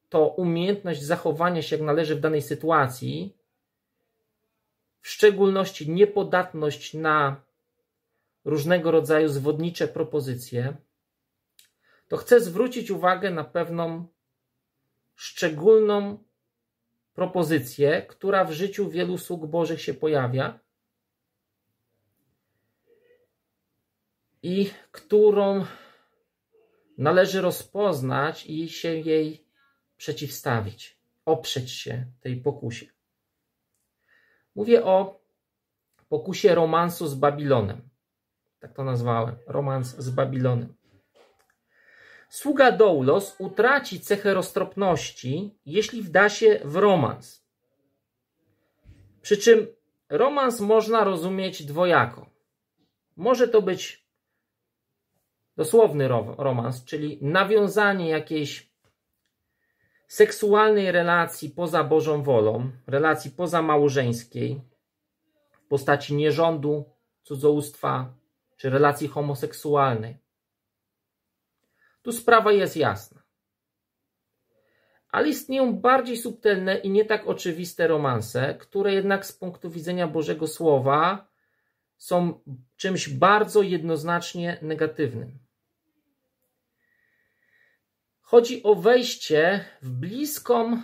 to umiejętność zachowania się jak należy w danej sytuacji, w szczególności niepodatność na różnego rodzaju zwodnicze propozycje, to chcę zwrócić uwagę na pewną szczególną propozycję, która w życiu wielu sług Bożych się pojawia i którą należy rozpoznać i się jej przeciwstawić, oprzeć się tej pokusie. Mówię o pokusie romansu z Babilonem. Tak to nazwałem romans z Babilonem. Sługa doulos utraci cechę roztropności, jeśli wda się w romans. Przy czym romans można rozumieć dwojako. Może to być dosłowny romans, czyli nawiązanie jakiejś seksualnej relacji poza Bożą wolą, relacji pozamałżeńskiej w postaci nierządu, cudzołóstwa czy relacji homoseksualnej. Tu sprawa jest jasna. Ale istnieją bardziej subtelne i nie tak oczywiste romanse, które jednak z punktu widzenia Bożego Słowa są czymś bardzo jednoznacznie negatywnym. Chodzi o wejście w bliską,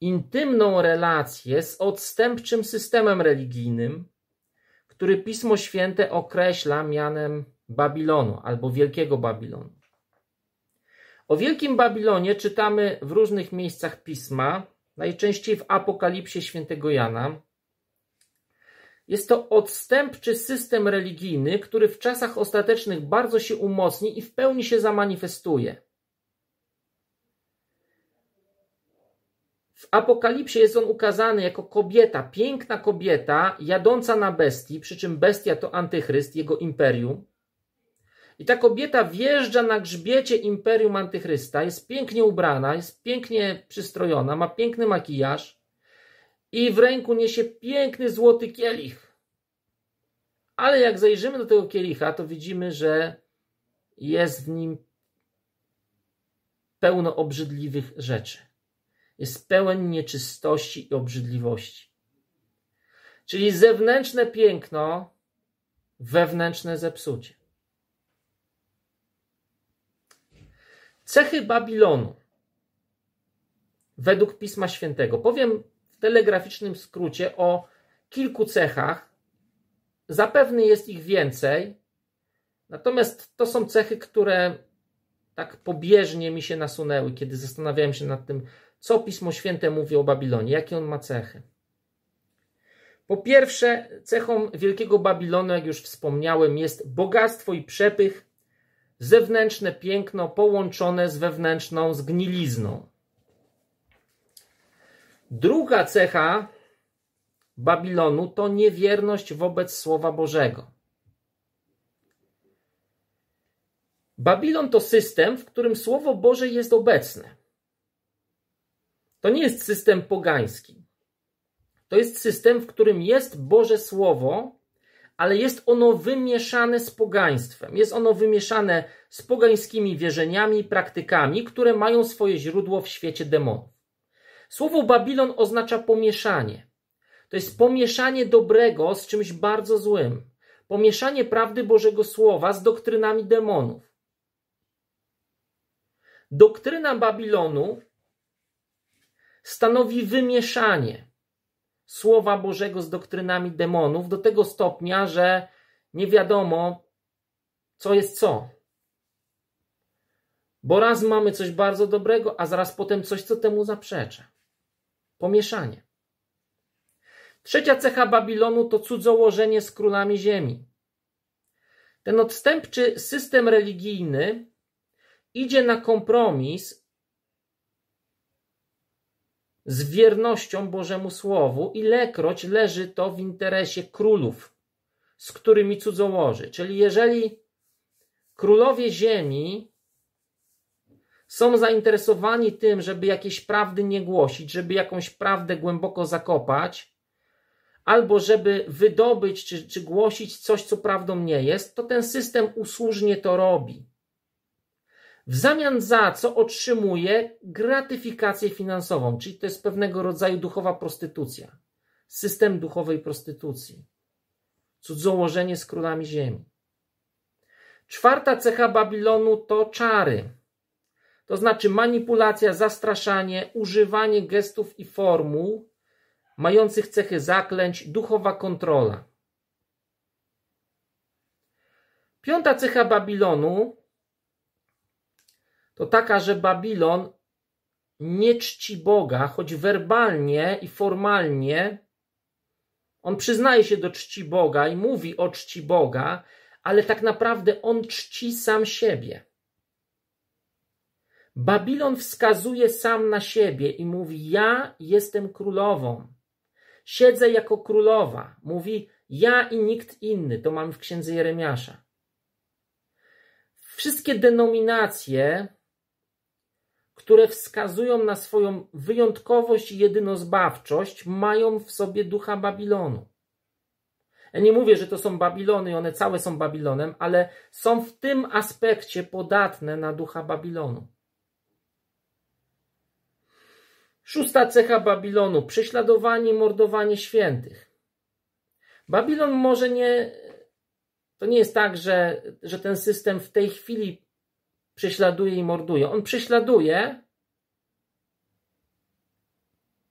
intymną relację z odstępczym systemem religijnym, który Pismo Święte określa mianem Babilonu albo Wielkiego Babilonu. O Wielkim Babilonie czytamy w różnych miejscach pisma, najczęściej w Apokalipsie Świętego Jana. Jest to odstępczy system religijny, który w czasach ostatecznych bardzo się umocni i w pełni się zamanifestuje. W Apokalipsie jest on ukazany jako kobieta, piękna kobieta, jadąca na bestii, przy czym bestia to antychryst, jego imperium. I ta kobieta wjeżdża na grzbiecie imperium antychrysta, jest pięknie ubrana, jest pięknie przystrojona, ma piękny makijaż i w ręku niesie piękny złoty kielich. Ale jak zajrzymy do tego kielicha, to widzimy, że jest w nim pełno obrzydliwych rzeczy. Jest pełen nieczystości i obrzydliwości. Czyli zewnętrzne piękno, wewnętrzne zepsucie. Cechy Babilonu. Według Pisma Świętego. Powiem w telegraficznym skrócie o kilku cechach. Zapewne jest ich więcej, natomiast to są cechy, które tak pobieżnie mi się nasunęły, kiedy zastanawiałem się nad tym, co Pismo Święte mówi o Babilonie, jakie on ma cechy. Po pierwsze, cechą Wielkiego Babilonu, jak już wspomniałem, jest bogactwo i przepych zewnętrzne piękno połączone z wewnętrzną zgnilizną. Druga cecha Babilonu to niewierność wobec Słowa Bożego. Babilon to system, w którym Słowo Boże jest obecne. To nie jest system pogański. To jest system, w którym jest Boże Słowo, ale jest ono wymieszane z pogaństwem. Jest ono wymieszane z pogańskimi wierzeniami i praktykami, które mają swoje źródło w świecie demonów. Słowo Babilon oznacza pomieszanie. To jest pomieszanie dobrego z czymś bardzo złym. Pomieszanie prawdy Bożego Słowa z doktrynami demonów. Doktryna Babilonu stanowi wymieszanie Słowa Bożego z doktrynami demonów do tego stopnia, że nie wiadomo, co jest co. Bo raz mamy coś bardzo dobrego, a zaraz potem coś, co temu zaprzecza. Pomieszanie. Trzecia cecha Babilonu to cudzołożenie z królami ziemi. Ten odstępczy system religijny idzie na kompromis z wiernością Bożemu Słowu, ilekroć leży to w interesie królów, z którymi cudzołoży. Czyli jeżeli królowie ziemi są zainteresowani tym, żeby jakiejś prawdy nie głosić, żeby jakąś prawdę głęboko zakopać, albo żeby wydobyć czy, czy głosić coś, co prawdą nie jest, to ten system usłużnie to robi w zamian za co otrzymuje gratyfikację finansową, czyli to jest pewnego rodzaju duchowa prostytucja, system duchowej prostytucji, cudzołożenie z królami ziemi. Czwarta cecha Babilonu to czary, to znaczy manipulacja, zastraszanie, używanie gestów i formuł mających cechy zaklęć, duchowa kontrola. Piąta cecha Babilonu to taka, że Babilon nie czci Boga, choć werbalnie i formalnie on przyznaje się do czci Boga i mówi o czci Boga, ale tak naprawdę on czci sam siebie. Babilon wskazuje sam na siebie i mówi: Ja jestem królową. Siedzę jako królowa. Mówi: Ja i nikt inny. To mamy w księdze Jeremiasza. Wszystkie denominacje które wskazują na swoją wyjątkowość i jedynozbawczość, mają w sobie ducha Babilonu. Ja nie mówię, że to są Babilony, one całe są Babilonem, ale są w tym aspekcie podatne na ducha Babilonu. Szósta cecha Babilonu prześladowanie i mordowanie świętych. Babilon może nie. To nie jest tak, że, że ten system w tej chwili prześladuje i morduje. On prześladuje,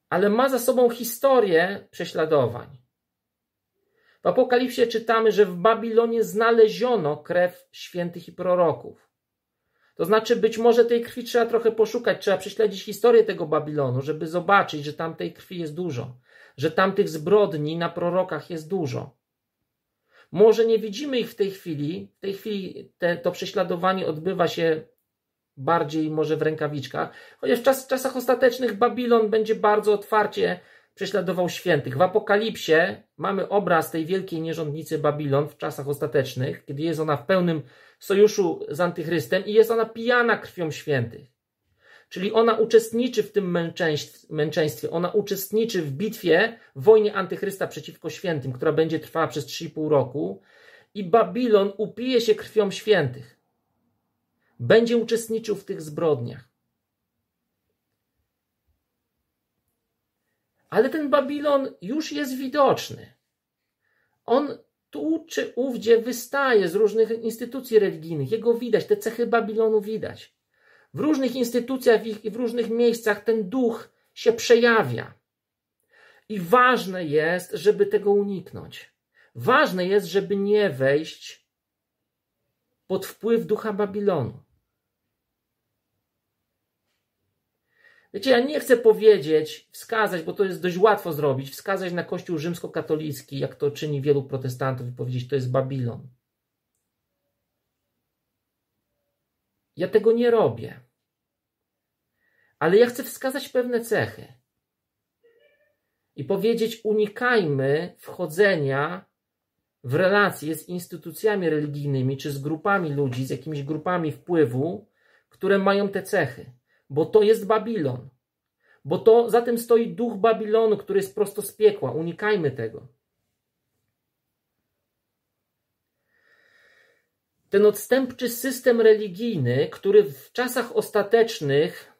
ale ma za sobą historię prześladowań. W Apokalipsie czytamy, że w Babilonie znaleziono krew świętych i proroków. To znaczy, być może tej krwi trzeba trochę poszukać, trzeba prześledzić historię tego Babilonu, żeby zobaczyć, że tam tej krwi jest dużo, że tamtych zbrodni na prorokach jest dużo. Może nie widzimy ich w tej chwili. W tej chwili te, to prześladowanie odbywa się bardziej może w rękawiczkach, chociaż w czas, czasach ostatecznych Babilon będzie bardzo otwarcie prześladował świętych. W Apokalipsie mamy obraz tej wielkiej nierządnicy Babilon w czasach ostatecznych, kiedy jest ona w pełnym sojuszu z Antychrystem i jest ona pijana krwią świętych. Czyli ona uczestniczy w tym męczeństwie, ona uczestniczy w bitwie, w wojnie antychrysta przeciwko świętym, która będzie trwała przez 3,5 roku i Babilon upije się krwią świętych. Będzie uczestniczył w tych zbrodniach. Ale ten Babilon już jest widoczny. On tu czy ówdzie wystaje z różnych instytucji religijnych. Jego widać, te cechy Babilonu widać. W różnych instytucjach i w różnych miejscach ten duch się przejawia. I ważne jest, żeby tego uniknąć. Ważne jest, żeby nie wejść pod wpływ ducha Babilonu. Wiecie, ja nie chcę powiedzieć, wskazać, bo to jest dość łatwo zrobić, wskazać na Kościół rzymskokatolicki, jak to czyni wielu protestantów i powiedzieć, to jest Babilon. Ja tego nie robię. Ale ja chcę wskazać pewne cechy i powiedzieć: unikajmy wchodzenia w relacje z instytucjami religijnymi czy z grupami ludzi, z jakimiś grupami wpływu, które mają te cechy, bo to jest Babilon. Bo to za tym stoi duch Babilonu, który jest prosto z piekła. Unikajmy tego. ten odstępczy system religijny, który w czasach ostatecznych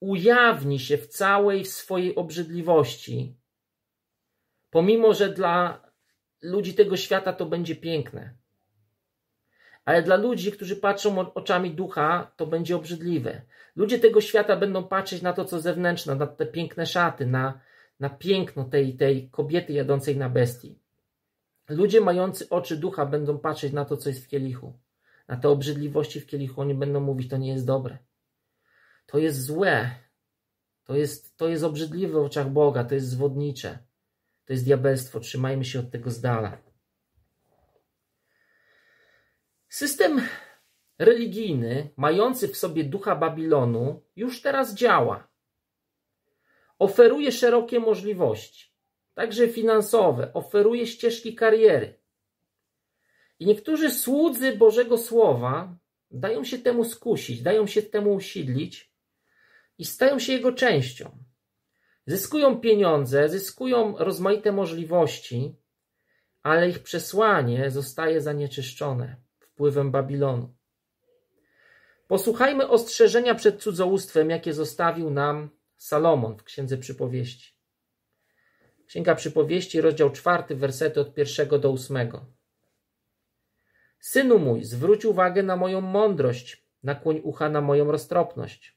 ujawni się w całej swojej obrzydliwości, pomimo że dla ludzi tego świata to będzie piękne, ale dla ludzi, którzy patrzą oczami ducha, to będzie obrzydliwe. Ludzie tego świata będą patrzeć na to, co zewnętrzne, na te piękne szaty, na, na piękno tej, tej kobiety jadącej na bestii. Ludzie mający oczy ducha będą patrzeć na to, co jest w kielichu na te obrzydliwości w kielichu, oni będą mówić, to nie jest dobre. To jest złe. To jest, to jest obrzydliwe w oczach Boga, to jest zwodnicze. To jest diabelstwo, trzymajmy się od tego z dala. System religijny, mający w sobie ducha Babilonu, już teraz działa. Oferuje szerokie możliwości, także finansowe, oferuje ścieżki kariery, i niektórzy słudzy Bożego Słowa dają się temu skusić, dają się temu usidlić i stają się jego częścią. Zyskują pieniądze, zyskują rozmaite możliwości, ale ich przesłanie zostaje zanieczyszczone wpływem Babilonu. Posłuchajmy ostrzeżenia przed cudzołóstwem, jakie zostawił nam Salomon w Księdze Przypowieści. Księga Przypowieści, rozdział czwarty, wersety od pierwszego do ósmego. Synu mój, zwróć uwagę na moją mądrość, nakłoń ucha na moją roztropność.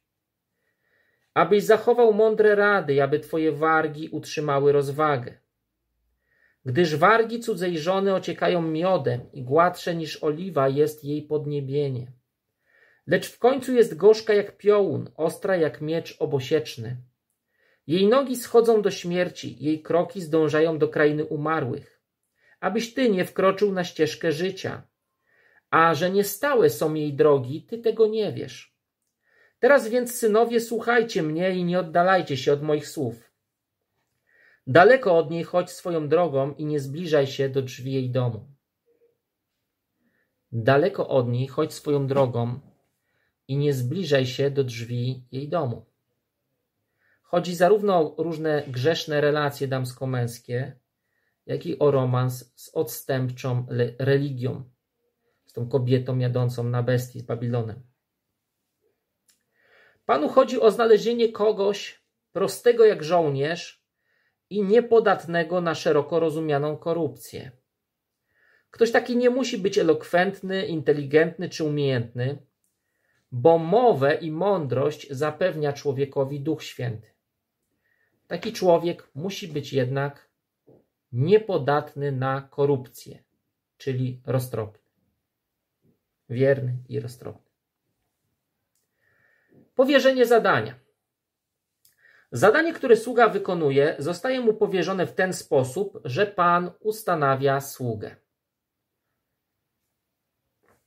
Abyś zachował mądre rady, aby twoje wargi utrzymały rozwagę. Gdyż wargi cudzej żony ociekają miodem i gładsze niż oliwa jest jej podniebienie. Lecz w końcu jest gorzka jak piołun, ostra jak miecz obosieczny. Jej nogi schodzą do śmierci, jej kroki zdążają do krainy umarłych. Abyś ty nie wkroczył na ścieżkę życia, a że nie stałe są jej drogi, ty tego nie wiesz. Teraz więc, synowie, słuchajcie mnie i nie oddalajcie się od moich słów. Daleko od niej chodź swoją drogą i nie zbliżaj się do drzwi jej domu. Daleko od niej chodź swoją drogą i nie zbliżaj się do drzwi jej domu. Chodzi zarówno o różne grzeszne relacje damsko-męskie, jak i o romans z odstępczą religią z tą kobietą jadącą na bestii z Babilonem. Panu chodzi o znalezienie kogoś prostego jak żołnierz i niepodatnego na szeroko rozumianą korupcję. Ktoś taki nie musi być elokwentny, inteligentny czy umiejętny, bo mowę i mądrość zapewnia człowiekowi Duch Święty. Taki człowiek musi być jednak niepodatny na korupcję, czyli roztropny wierny i roztropny. Powierzenie zadania. Zadanie, które sługa wykonuje, zostaje mu powierzone w ten sposób, że pan ustanawia sługę.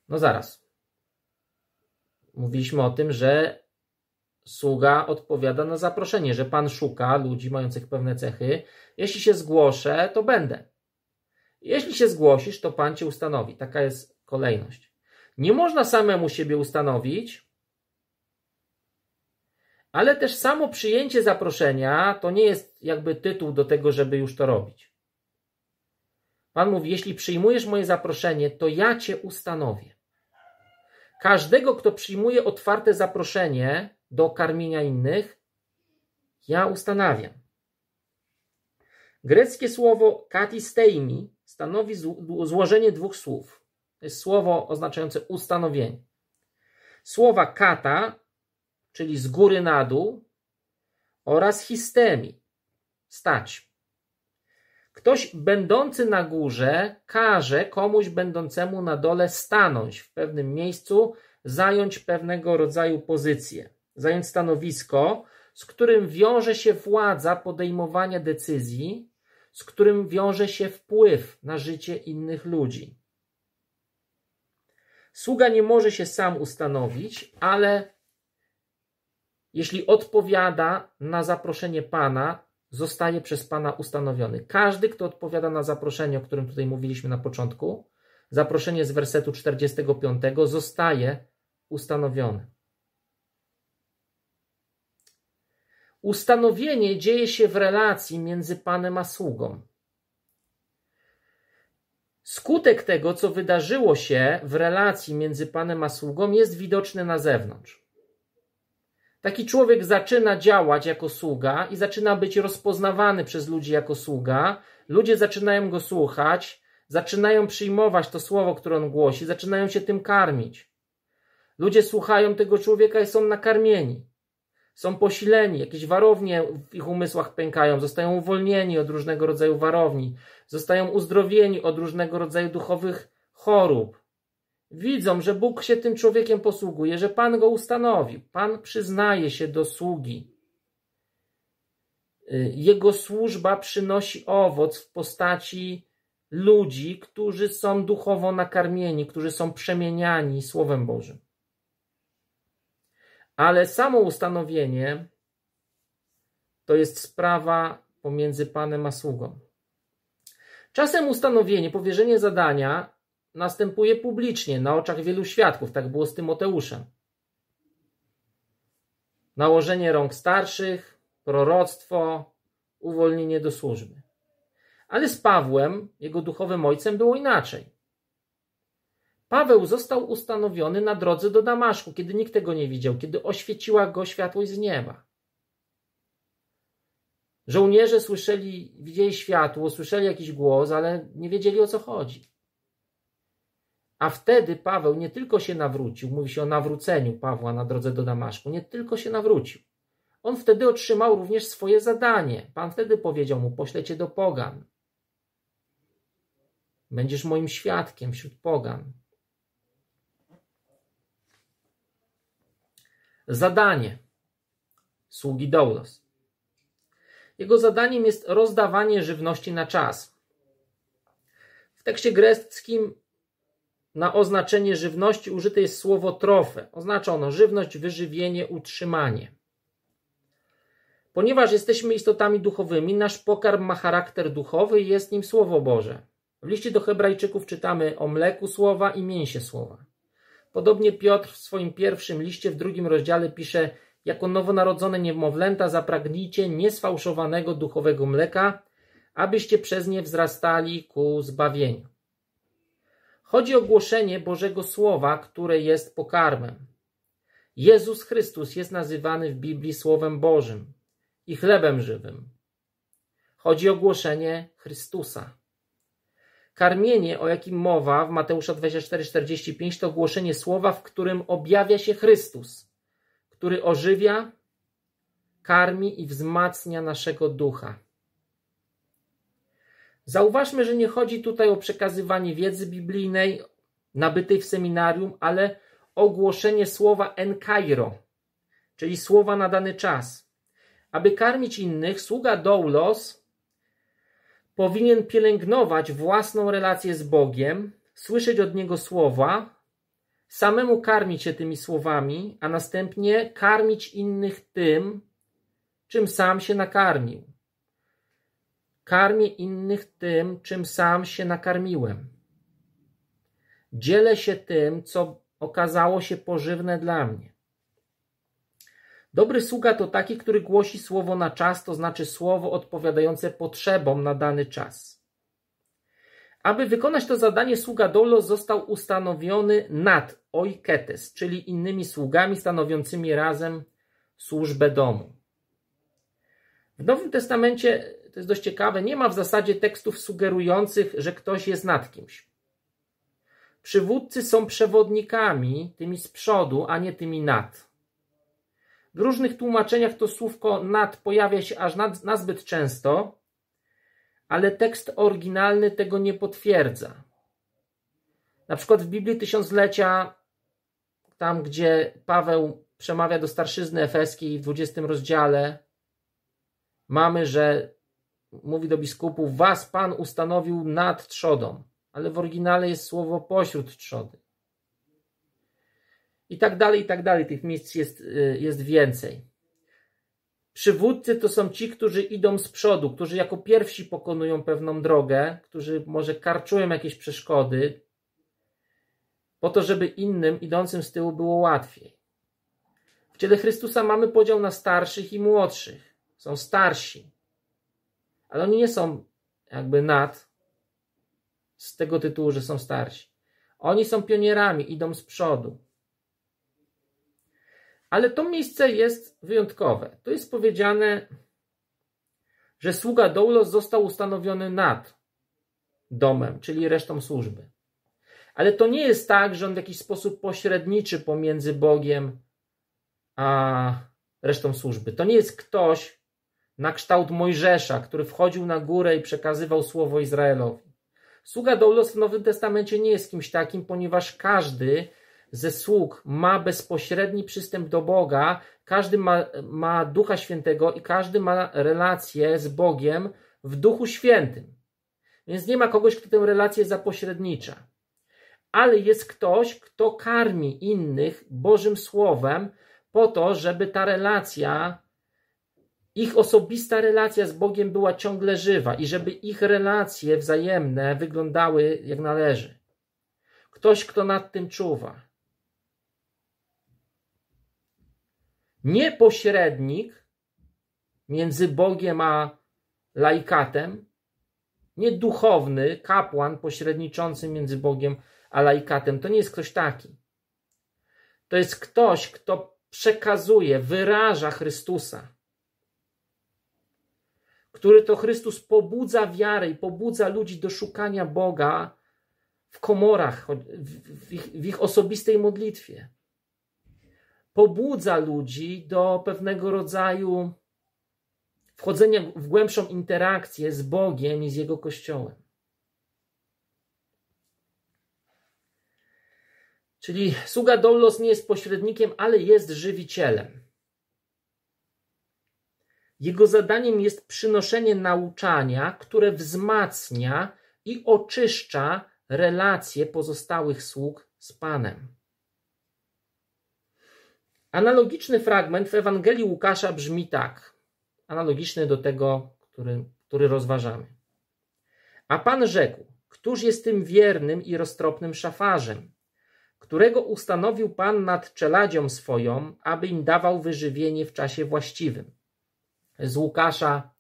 No zaraz. Mówiliśmy o tym, że sługa odpowiada na zaproszenie, że pan szuka ludzi mających pewne cechy. Jeśli się zgłoszę, to będę. Jeśli się zgłosisz, to pan cię ustanowi. Taka jest kolejność nie można samemu siebie ustanowić, ale też samo przyjęcie zaproszenia to nie jest jakby tytuł do tego, żeby już to robić. Pan mówi: Jeśli przyjmujesz moje zaproszenie, to ja cię ustanowię. Każdego, kto przyjmuje otwarte zaproszenie do karmienia innych, ja ustanawiam. Greckie słowo katisteimi stanowi złożenie dwóch słów słowo oznaczające ustanowienie. Słowa kata, czyli z góry na dół, oraz histemi, stać. Ktoś będący na górze każe komuś będącemu na dole stanąć w pewnym miejscu, zająć pewnego rodzaju pozycję, zająć stanowisko, z którym wiąże się władza podejmowania decyzji, z którym wiąże się wpływ na życie innych ludzi. Sługa nie może się sam ustanowić, ale jeśli odpowiada na zaproszenie Pana, zostaje przez Pana ustanowiony. Każdy, kto odpowiada na zaproszenie, o którym tutaj mówiliśmy na początku, zaproszenie z wersetu 45, zostaje ustanowiony. Ustanowienie dzieje się w relacji między Panem a sługą. Skutek tego, co wydarzyło się w relacji między panem a sługą, jest widoczny na zewnątrz. Taki człowiek zaczyna działać jako sługa i zaczyna być rozpoznawany przez ludzi jako sługa. Ludzie zaczynają go słuchać, zaczynają przyjmować to słowo, które on głosi, zaczynają się tym karmić. Ludzie słuchają tego człowieka i są nakarmieni są posileni, jakieś warownie w ich umysłach pękają, zostają uwolnieni od różnego rodzaju warowni, zostają uzdrowieni od różnego rodzaju duchowych chorób. Widzą, że Bóg się tym człowiekiem posługuje, że Pan go ustanowił. Pan przyznaje się do sługi. Jego służba przynosi owoc w postaci ludzi, którzy są duchowo nakarmieni, którzy są przemieniani Słowem Bożym. Ale samo ustanowienie to jest sprawa pomiędzy panem a sługą. Czasem ustanowienie, powierzenie zadania następuje publicznie, na oczach wielu świadków. Tak było z Tymoteuszem. Nałożenie rąk starszych, proroctwo, uwolnienie do służby. Ale z Pawłem, jego duchowym ojcem, było inaczej. Paweł został ustanowiony na drodze do Damaszku, kiedy nikt tego nie widział, kiedy oświeciła go światłość z nieba. Żołnierze słyszeli, widzieli światło, słyszeli jakiś głos, ale nie wiedzieli o co chodzi. A wtedy Paweł nie tylko się nawrócił, mówi się o nawróceniu Pawła na drodze do Damaszku, nie tylko się nawrócił. On wtedy otrzymał również swoje zadanie. Pan wtedy powiedział mu: "Poślecie do Pogan. Będziesz moim świadkiem wśród Pogan. zadanie sługi doulos. Jego zadaniem jest rozdawanie żywności na czas. W tekście greckim na oznaczenie żywności użyte jest słowo trofe. Oznacza ono żywność, wyżywienie, utrzymanie. Ponieważ jesteśmy istotami duchowymi, nasz pokarm ma charakter duchowy i jest nim Słowo Boże. W liście do Hebrajczyków czytamy o mleku słowa i mięsie słowa. Podobnie Piotr w swoim pierwszym liście w drugim rozdziale pisze: Jako nowonarodzone niemowlęta zapragnijcie niesfałszowanego duchowego mleka, abyście przez nie wzrastali ku zbawieniu. Chodzi o głoszenie Bożego Słowa, które jest pokarmem. Jezus Chrystus jest nazywany w Biblii Słowem Bożym i chlebem żywym. Chodzi o głoszenie Chrystusa. Karmienie, o jakim mowa w Mateusza 24:45, to głoszenie słowa, w którym objawia się Chrystus, który ożywia, karmi i wzmacnia naszego ducha. Zauważmy, że nie chodzi tutaj o przekazywanie wiedzy biblijnej nabytej w seminarium, ale o głoszenie słowa enkairo, czyli słowa na dany czas. Aby karmić innych, sługa doulos powinien pielęgnować własną relację z Bogiem, słyszeć od Niego słowa, samemu karmić się tymi słowami, a następnie karmić innych tym, czym sam się nakarmił. Karmię innych tym, czym sam się nakarmiłem. Dzielę się tym, co okazało się pożywne dla mnie. Dobry sługa to taki, który głosi słowo na czas, to znaczy słowo odpowiadające potrzebom na dany czas. Aby wykonać to zadanie, sługa dolos został ustanowiony nad oiketes, czyli innymi sługami stanowiącymi razem służbę domu. W Nowym Testamencie, to jest dość ciekawe, nie ma w zasadzie tekstów sugerujących, że ktoś jest nad kimś. Przywódcy są przewodnikami, tymi z przodu, a nie tymi nad. W różnych tłumaczeniach to słówko nad pojawia się aż nad, nazbyt często, ale tekst oryginalny tego nie potwierdza. Na przykład w Biblii Tysiąclecia, tam gdzie Paweł przemawia do starszyzny efeskiej w 20 rozdziale, mamy, że mówi do biskupu: was Pan ustanowił nad trzodą, ale w oryginale jest słowo pośród trzody. I tak dalej, i tak dalej. Tych miejsc jest, y, jest więcej. Przywódcy to są ci, którzy idą z przodu, którzy jako pierwsi pokonują pewną drogę, którzy może karczują jakieś przeszkody, po to, żeby innym idącym z tyłu było łatwiej. W ciele Chrystusa mamy podział na starszych i młodszych. Są starsi, ale oni nie są jakby nad z tego tytułu, że są starsi. Oni są pionierami, idą z przodu. Ale to miejsce jest wyjątkowe. To jest powiedziane, że sługa doulos został ustanowiony nad domem, czyli resztą służby. Ale to nie jest tak, że on w jakiś sposób pośredniczy pomiędzy Bogiem a resztą służby. To nie jest ktoś na kształt Mojżesza, który wchodził na górę i przekazywał słowo Izraelowi. Sługa doulos w Nowym Testamencie nie jest kimś takim, ponieważ każdy ze sług ma bezpośredni przystęp do Boga, każdy ma, ma Ducha Świętego i każdy ma relację z Bogiem w Duchu Świętym. Więc nie ma kogoś, kto tę relację zapośrednicza. Ale jest ktoś, kto karmi innych Bożym Słowem po to, żeby ta relacja, ich osobista relacja z Bogiem była ciągle żywa i żeby ich relacje wzajemne wyglądały jak należy. Ktoś, kto nad tym czuwa. nie pośrednik między Bogiem a laikatem, nie duchowny kapłan pośredniczący między Bogiem a laikatem. To nie jest ktoś taki. To jest ktoś, kto przekazuje, wyraża Chrystusa, który to Chrystus pobudza wiarę i pobudza ludzi do szukania Boga w komorach, w ich, w ich osobistej modlitwie pobudza ludzi do pewnego rodzaju wchodzenia w głębszą interakcję z Bogiem i z Jego Kościołem. Czyli sługa Doulos nie jest pośrednikiem, ale jest żywicielem. Jego zadaniem jest przynoszenie nauczania, które wzmacnia i oczyszcza relacje pozostałych sług z Panem. Analogiczny fragment w Ewangelii Łukasza brzmi tak, analogiczny do tego, który, który rozważamy. A Pan rzekł, któż jest tym wiernym i roztropnym szafarzem, którego ustanowił Pan nad czeladzią swoją, aby im dawał wyżywienie w czasie właściwym. Z Łukasza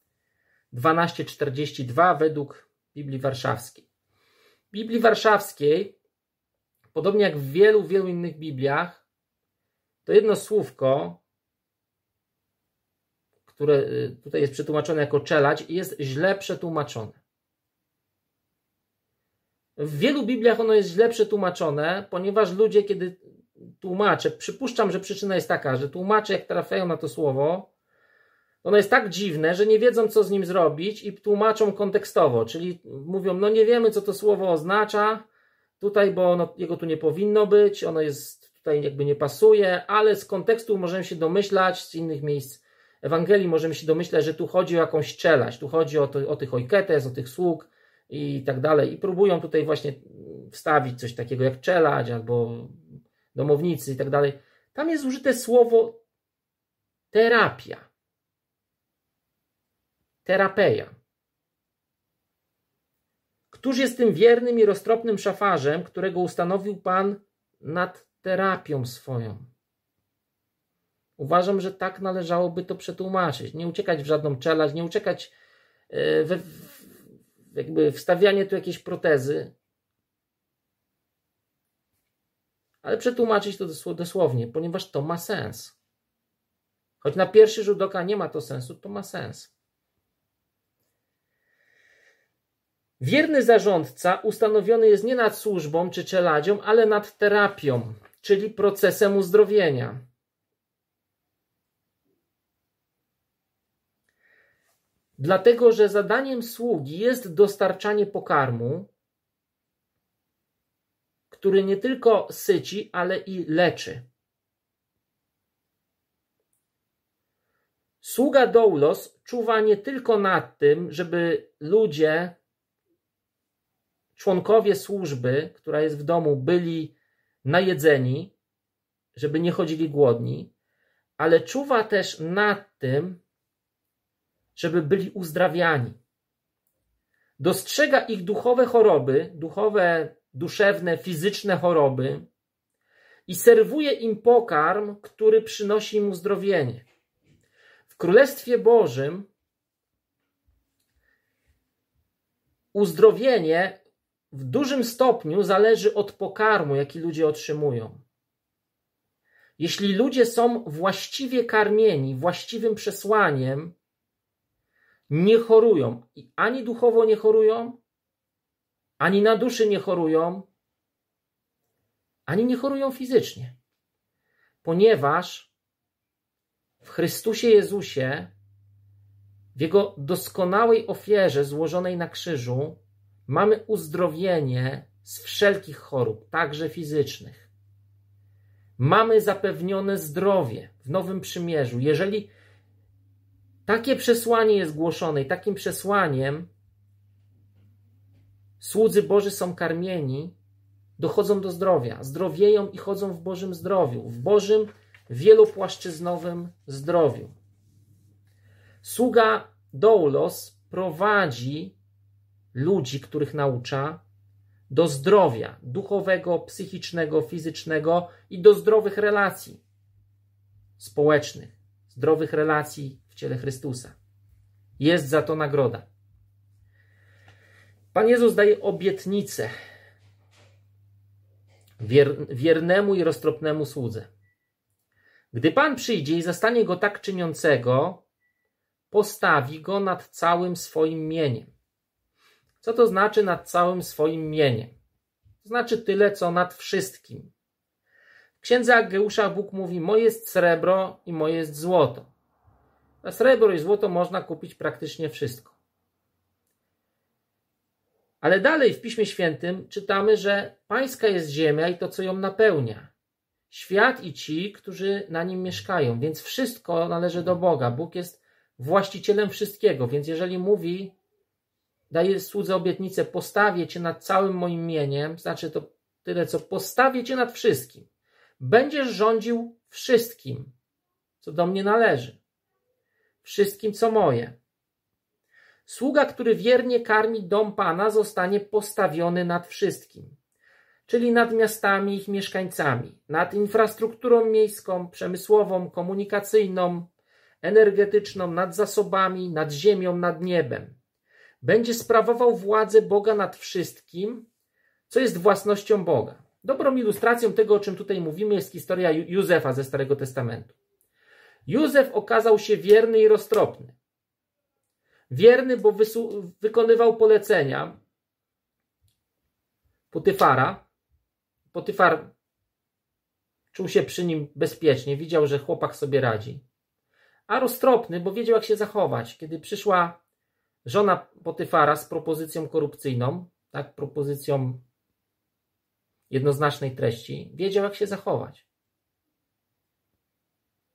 12:42 według Biblii Warszawskiej. W Biblii Warszawskiej, podobnie jak w wielu, wielu innych Bibliach, to jedno słówko, które y, tutaj jest przetłumaczone jako czelać, jest źle przetłumaczone. W wielu Bibliach ono jest źle przetłumaczone, ponieważ ludzie, kiedy tłumaczę, przypuszczam, że przyczyna jest taka, że tłumacze, jak trafiają na to słowo, ono jest tak dziwne, że nie wiedzą, co z nim zrobić i tłumaczą kontekstowo, czyli mówią, no nie wiemy, co to słowo oznacza tutaj, bo ono, jego tu nie powinno być, ono jest tutaj jakby nie pasuje, ale z kontekstu możemy się domyślać, z innych miejsc Ewangelii możemy się domyślać, że tu chodzi o jakąś czeladź, tu chodzi o, to, o tych ojketes, o tych sług i tak dalej. I próbują tutaj właśnie wstawić coś takiego jak czelać albo domownicy i tak dalej. Tam jest użyte słowo terapia. Terapeja. Któż jest tym wiernym i roztropnym szafarzem, którego ustanowił Pan nad terapią swoją. Uważam, że tak należałoby to przetłumaczyć. Nie uciekać w żadną czelać, nie uciekać e, jakby wstawianie tu jakiejś protezy, ale przetłumaczyć to dosłownie, ponieważ to ma sens. Choć na pierwszy rzut oka nie ma to sensu, to ma sens. Wierny zarządca ustanowiony jest nie nad służbą czy czeladzią, ale nad terapią czyli procesem uzdrowienia. Dlatego, że zadaniem sługi jest dostarczanie pokarmu, który nie tylko syci, ale i leczy. Sługa doulos czuwa nie tylko nad tym, żeby ludzie, członkowie służby, która jest w domu, byli najedzeni, żeby nie chodzili głodni, ale czuwa też nad tym, żeby byli uzdrawiani. Dostrzega ich duchowe choroby, duchowe, duszewne, fizyczne choroby i serwuje im pokarm, który przynosi im uzdrowienie. W Królestwie Bożym uzdrowienie w dużym stopniu zależy od pokarmu, jaki ludzie otrzymują. Jeśli ludzie są właściwie karmieni, właściwym przesłaniem, nie chorują. I ani duchowo nie chorują, ani na duszy nie chorują, ani nie chorują fizycznie. Ponieważ w Chrystusie Jezusie, w Jego doskonałej ofierze złożonej na krzyżu, mamy uzdrowienie z wszelkich chorób, także fizycznych. Mamy zapewnione zdrowie w Nowym Przymierzu. Jeżeli takie przesłanie jest głoszone i takim przesłaniem słudzy Boży są karmieni, dochodzą do zdrowia, zdrowieją i chodzą w Bożym zdrowiu, w Bożym wielopłaszczyznowym zdrowiu. Sługa Doulos prowadzi ludzi, których naucza, do zdrowia duchowego, psychicznego, fizycznego i do zdrowych relacji społecznych, zdrowych relacji w ciele Chrystusa. Jest za to nagroda. Pan Jezus daje obietnicę wiernemu i roztropnemu słudze. Gdy Pan przyjdzie i zastanie go tak czyniącego, postawi go nad całym swoim mieniem. Co to znaczy nad całym swoim mieniem? To znaczy tyle, co nad wszystkim. W księdze Aggeusza Bóg mówi: Moje jest srebro i moje jest złoto. Na srebro i złoto można kupić praktycznie wszystko. Ale dalej w Piśmie Świętym czytamy, że Pańska jest ziemia i to, co ją napełnia. Świat i ci, którzy na nim mieszkają, więc wszystko należy do Boga. Bóg jest właścicielem wszystkiego, więc jeżeli mówi, Daje słudze obietnicę, postawię cię nad całym moim mieniem, znaczy to tyle, co postawię cię nad wszystkim. Będziesz rządził wszystkim, co do mnie należy, wszystkim, co moje. Sługa, który wiernie karmi dom Pana, zostanie postawiony nad wszystkim, czyli nad miastami ich mieszkańcami, nad infrastrukturą miejską, przemysłową, komunikacyjną, energetyczną, nad zasobami, nad ziemią, nad niebem będzie sprawował władzę Boga nad wszystkim, co jest własnością Boga. Dobrą ilustracją tego, o czym tutaj mówimy, jest historia Józefa ze Starego Testamentu. Józef okazał się wierny i roztropny. Wierny, bo wykonywał polecenia Potyfara. Potyfar czuł się przy nim bezpiecznie, widział, że chłopak sobie radzi. A roztropny, bo wiedział, jak się zachować. Kiedy przyszła żona Potyfara z propozycją korupcyjną, tak, propozycją jednoznacznej treści, wiedział jak się zachować.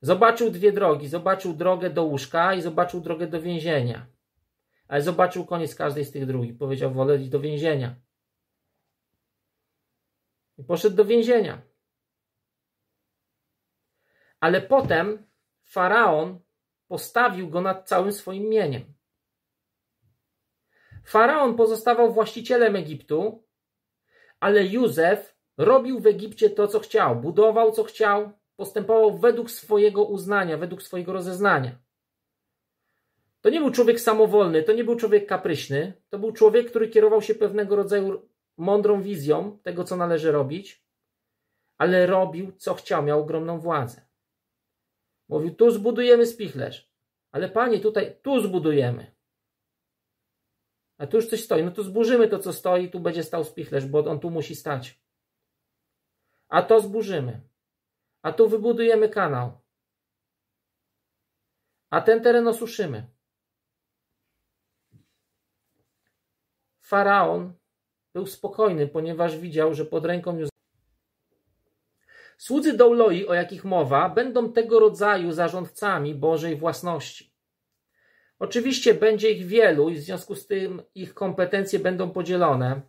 Zobaczył dwie drogi. Zobaczył drogę do łóżka i zobaczył drogę do więzienia. Ale zobaczył koniec każdej z tych dróg i powiedział: Wolę iść do więzienia. I poszedł do więzienia. Ale potem faraon postawił go nad całym swoim mieniem. Faraon pozostawał właścicielem Egiptu, ale Józef robił w Egipcie to, co chciał, budował, co chciał, postępował według swojego uznania, według swojego rozeznania. To nie był człowiek samowolny, to nie był człowiek kapryśny, to był człowiek, który kierował się pewnego rodzaju mądrą wizją tego, co należy robić, ale robił, co chciał, miał ogromną władzę. Mówił, tu zbudujemy spichlerz, ale panie, tutaj, tu zbudujemy a tu już coś stoi, no to zburzymy to, co stoi, tu będzie stał spichlerz, bo on tu musi stać. A to zburzymy. A tu wybudujemy kanał. A ten teren osuszymy. Faraon był spokojny, ponieważ widział, że pod ręką już. Słudzy Douloi, o jakich mowa, będą tego rodzaju zarządcami Bożej własności. Oczywiście będzie ich wielu i w związku z tym ich kompetencje będą podzielone.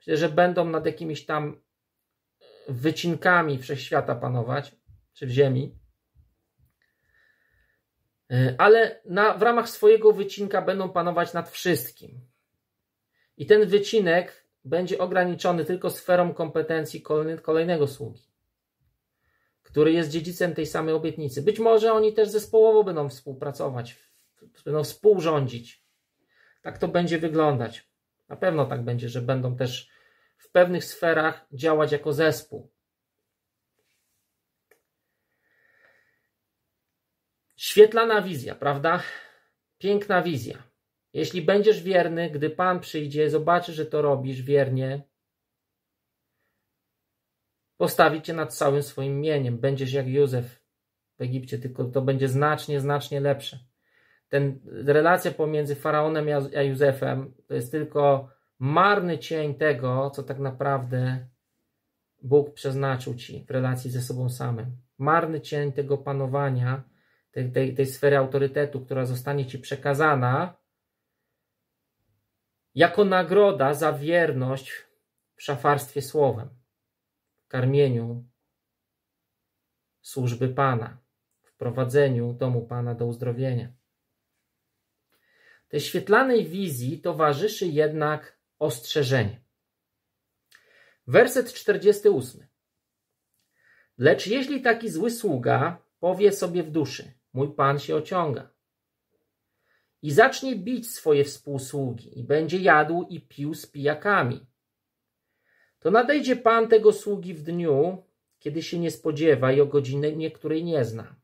Myślę, że będą nad jakimiś tam e, wycinkami wszechświata panować, czy w Ziemi. E, ale na, w ramach swojego wycinka będą panować nad wszystkim. I ten wycinek będzie ograniczony tylko sferą kompetencji kolejnego sługi który jest dziedzicem tej samej obietnicy. Być może oni też zespołowo będą współpracować, będą współrządzić. Tak to będzie wyglądać. Na pewno tak będzie, że będą też w pewnych sferach działać jako zespół. Świetlana wizja, prawda? Piękna wizja. Jeśli będziesz wierny, gdy Pan przyjdzie, zobaczy, że to robisz wiernie, Postawi cię nad całym swoim mieniem. Będziesz jak Józef w Egipcie, tylko to będzie znacznie, znacznie lepsze. Ten, relacja pomiędzy faraonem a Józefem to jest tylko marny cień tego, co tak naprawdę Bóg przeznaczył ci w relacji ze sobą samym. Marny cień tego panowania, tej, tej, tej sfery autorytetu, która zostanie ci przekazana jako nagroda za wierność w szafarstwie słowem karmieniu służby Pana, w prowadzeniu domu Pana do uzdrowienia. Tej świetlanej wizji towarzyszy jednak ostrzeżenie. Werset 48. Lecz jeśli taki zły sługa powie sobie w duszy, mój pan się ociąga, i zacznie bić swoje współsługi, i będzie jadł i pił z pijakami, to nadejdzie Pan tego sługi w dniu, kiedy się nie spodziewa i o godzinie, której nie zna.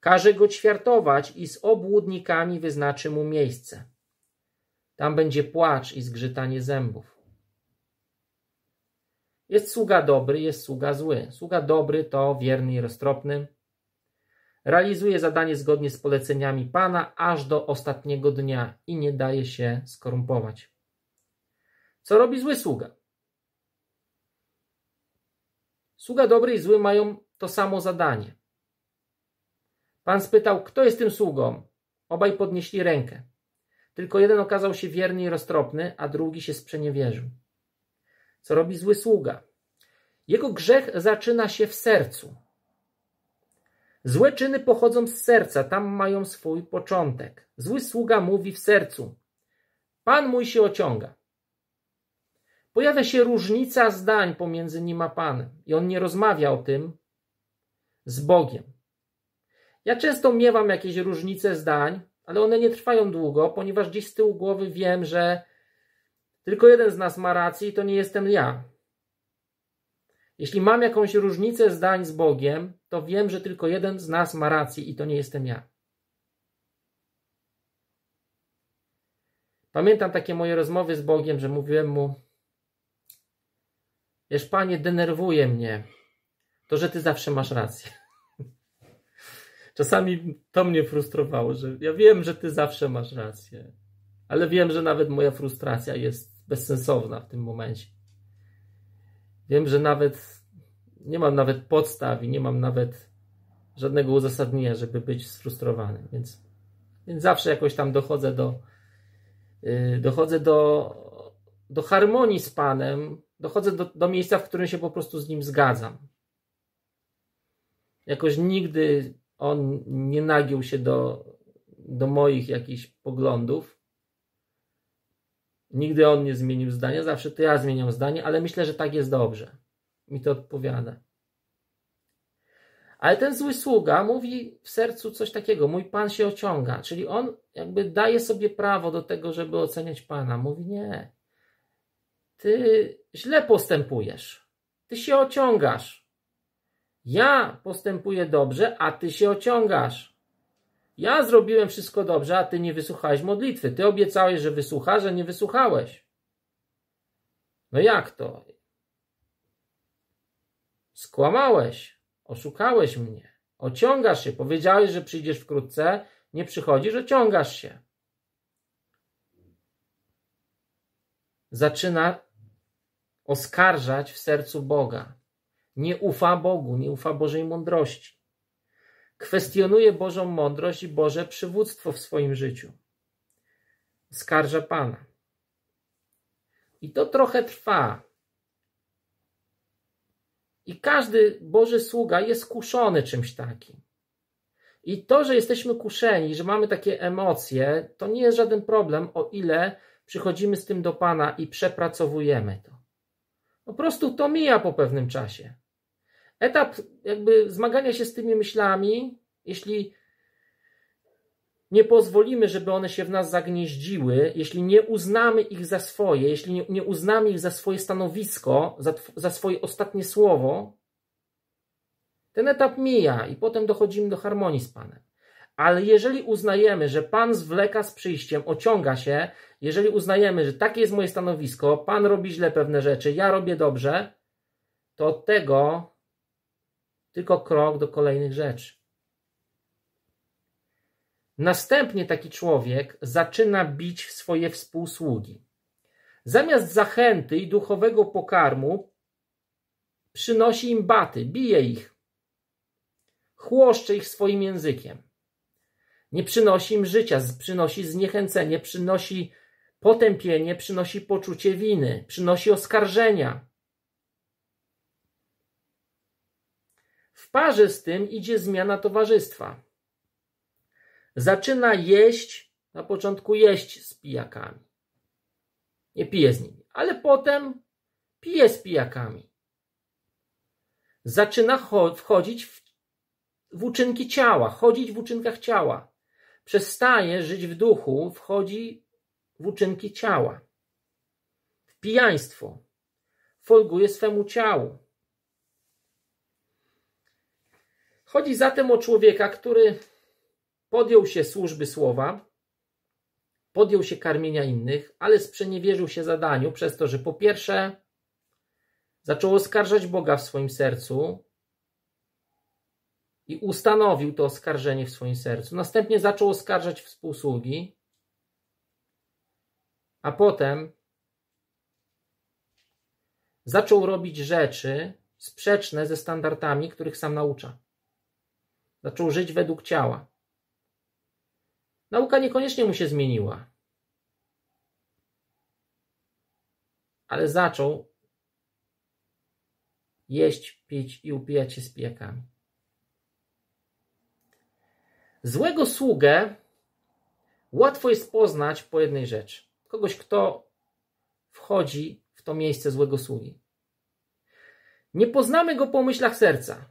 Każe go ćwiartować i z obłudnikami wyznaczy mu miejsce. Tam będzie płacz i zgrzytanie zębów. Jest sługa dobry, jest sługa zły. Sługa dobry to wierny i roztropny. Realizuje zadanie zgodnie z poleceniami Pana aż do ostatniego dnia i nie daje się skorumpować. Co robi zły sługa? Sługa dobry i zły mają to samo zadanie. Pan spytał, kto jest tym sługą? Obaj podnieśli rękę. Tylko jeden okazał się wierny i roztropny, a drugi się sprzeniewierzył. Co robi zły sługa? Jego grzech zaczyna się w sercu. Złe czyny pochodzą z serca, tam mają swój początek. Zły sługa mówi w sercu: Pan mój się ociąga. Pojawia się różnica zdań pomiędzy nim a Panem i on nie rozmawia o tym z Bogiem. Ja często miewam jakieś różnice zdań, ale one nie trwają długo, ponieważ gdzieś z tyłu głowy wiem, że tylko jeden z nas ma rację i to nie jestem ja. Jeśli mam jakąś różnicę zdań z Bogiem, to wiem, że tylko jeden z nas ma rację i to nie jestem ja. Pamiętam takie moje rozmowy z Bogiem, że mówiłem mu: Wiesz, panie, denerwuje mnie to, że ty zawsze masz rację. Czasami to mnie frustrowało, że ja wiem, że ty zawsze masz rację, ale wiem, że nawet moja frustracja jest bezsensowna w tym momencie. Wiem, że nawet nie mam nawet podstaw i nie mam nawet żadnego uzasadnienia, żeby być sfrustrowany, więc, więc zawsze jakoś tam dochodzę do, yy, dochodzę do, do harmonii z Panem, dochodzę do, do miejsca, w którym się po prostu z nim zgadzam. Jakoś nigdy on nie nagił się do, do moich jakichś poglądów. Nigdy on nie zmienił zdania, zawsze to ja zmieniam zdanie, ale myślę, że tak jest dobrze. Mi to odpowiada. Ale ten zły sługa mówi w sercu coś takiego: Mój pan się ociąga, czyli on jakby daje sobie prawo do tego, żeby oceniać pana. Mówi nie. Ty źle postępujesz. Ty się ociągasz. Ja postępuję dobrze, a ty się ociągasz. Ja zrobiłem wszystko dobrze, a ty nie wysłuchałeś modlitwy. Ty obiecałeś, że wysłuchasz, a nie wysłuchałeś. No jak to? Skłamałeś, oszukałeś mnie, ociągasz się. Powiedziałeś, że przyjdziesz wkrótce, nie przychodzisz, ociągasz się. Zaczyna oskarżać w sercu Boga. Nie ufa Bogu, nie ufa Bożej mądrości. Kwestionuje Bożą mądrość i Boże przywództwo w swoim życiu. skarża Pana. I to trochę trwa. I każdy Boży sługa jest kuszony czymś takim. I to, że jesteśmy kuszeni, że mamy takie emocje, to nie jest żaden problem, o ile przychodzimy z tym do Pana i przepracowujemy to. Po prostu to mija po pewnym czasie. Etap jakby zmagania się z tymi myślami, jeśli nie pozwolimy, żeby one się w nas zagnieździły, jeśli nie uznamy ich za swoje, jeśli nie uznamy ich za swoje stanowisko, za, za swoje ostatnie słowo, ten etap mija i potem dochodzimy do harmonii z Panem. Ale jeżeli uznajemy, że Pan zwleka z przyjściem, ociąga się, jeżeli uznajemy, że takie jest moje stanowisko, Pan robi źle pewne rzeczy, ja robię dobrze, to od tego tylko krok do kolejnych rzeczy. Następnie taki człowiek zaczyna bić swoje współsługi. Zamiast zachęty i duchowego pokarmu, przynosi im baty, bije ich, chłoszcze ich swoim językiem nie przynosi im życia, przynosi zniechęcenie, przynosi potępienie, przynosi poczucie winy, przynosi oskarżenia. W parze z tym idzie zmiana towarzystwa. Zaczyna jeść, na początku jeść z pijakami. Nie pije z nimi, ale potem pije z pijakami. Zaczyna wchodzić w, w uczynki ciała, chodzić w uczynkach ciała przestaje żyć w duchu, wchodzi w uczynki ciała. W pijaństwo. Folguje swemu ciału. Chodzi zatem o człowieka, który podjął się służby słowa, podjął się karmienia innych, ale sprzeniewierzył się zadaniu przez to, że po pierwsze zaczął oskarżać Boga w swoim sercu, i ustanowił to oskarżenie w swoim sercu. Następnie zaczął oskarżać współsługi, a potem zaczął robić rzeczy sprzeczne ze standardami, których sam naucza. Zaczął żyć według ciała. Nauka niekoniecznie mu się zmieniła, ale zaczął jeść, pić i upijać się z pijakami. Złego sługę łatwo jest poznać po jednej rzeczy. Kogoś, kto wchodzi w to miejsce złego sługi. Nie poznamy go po myślach serca,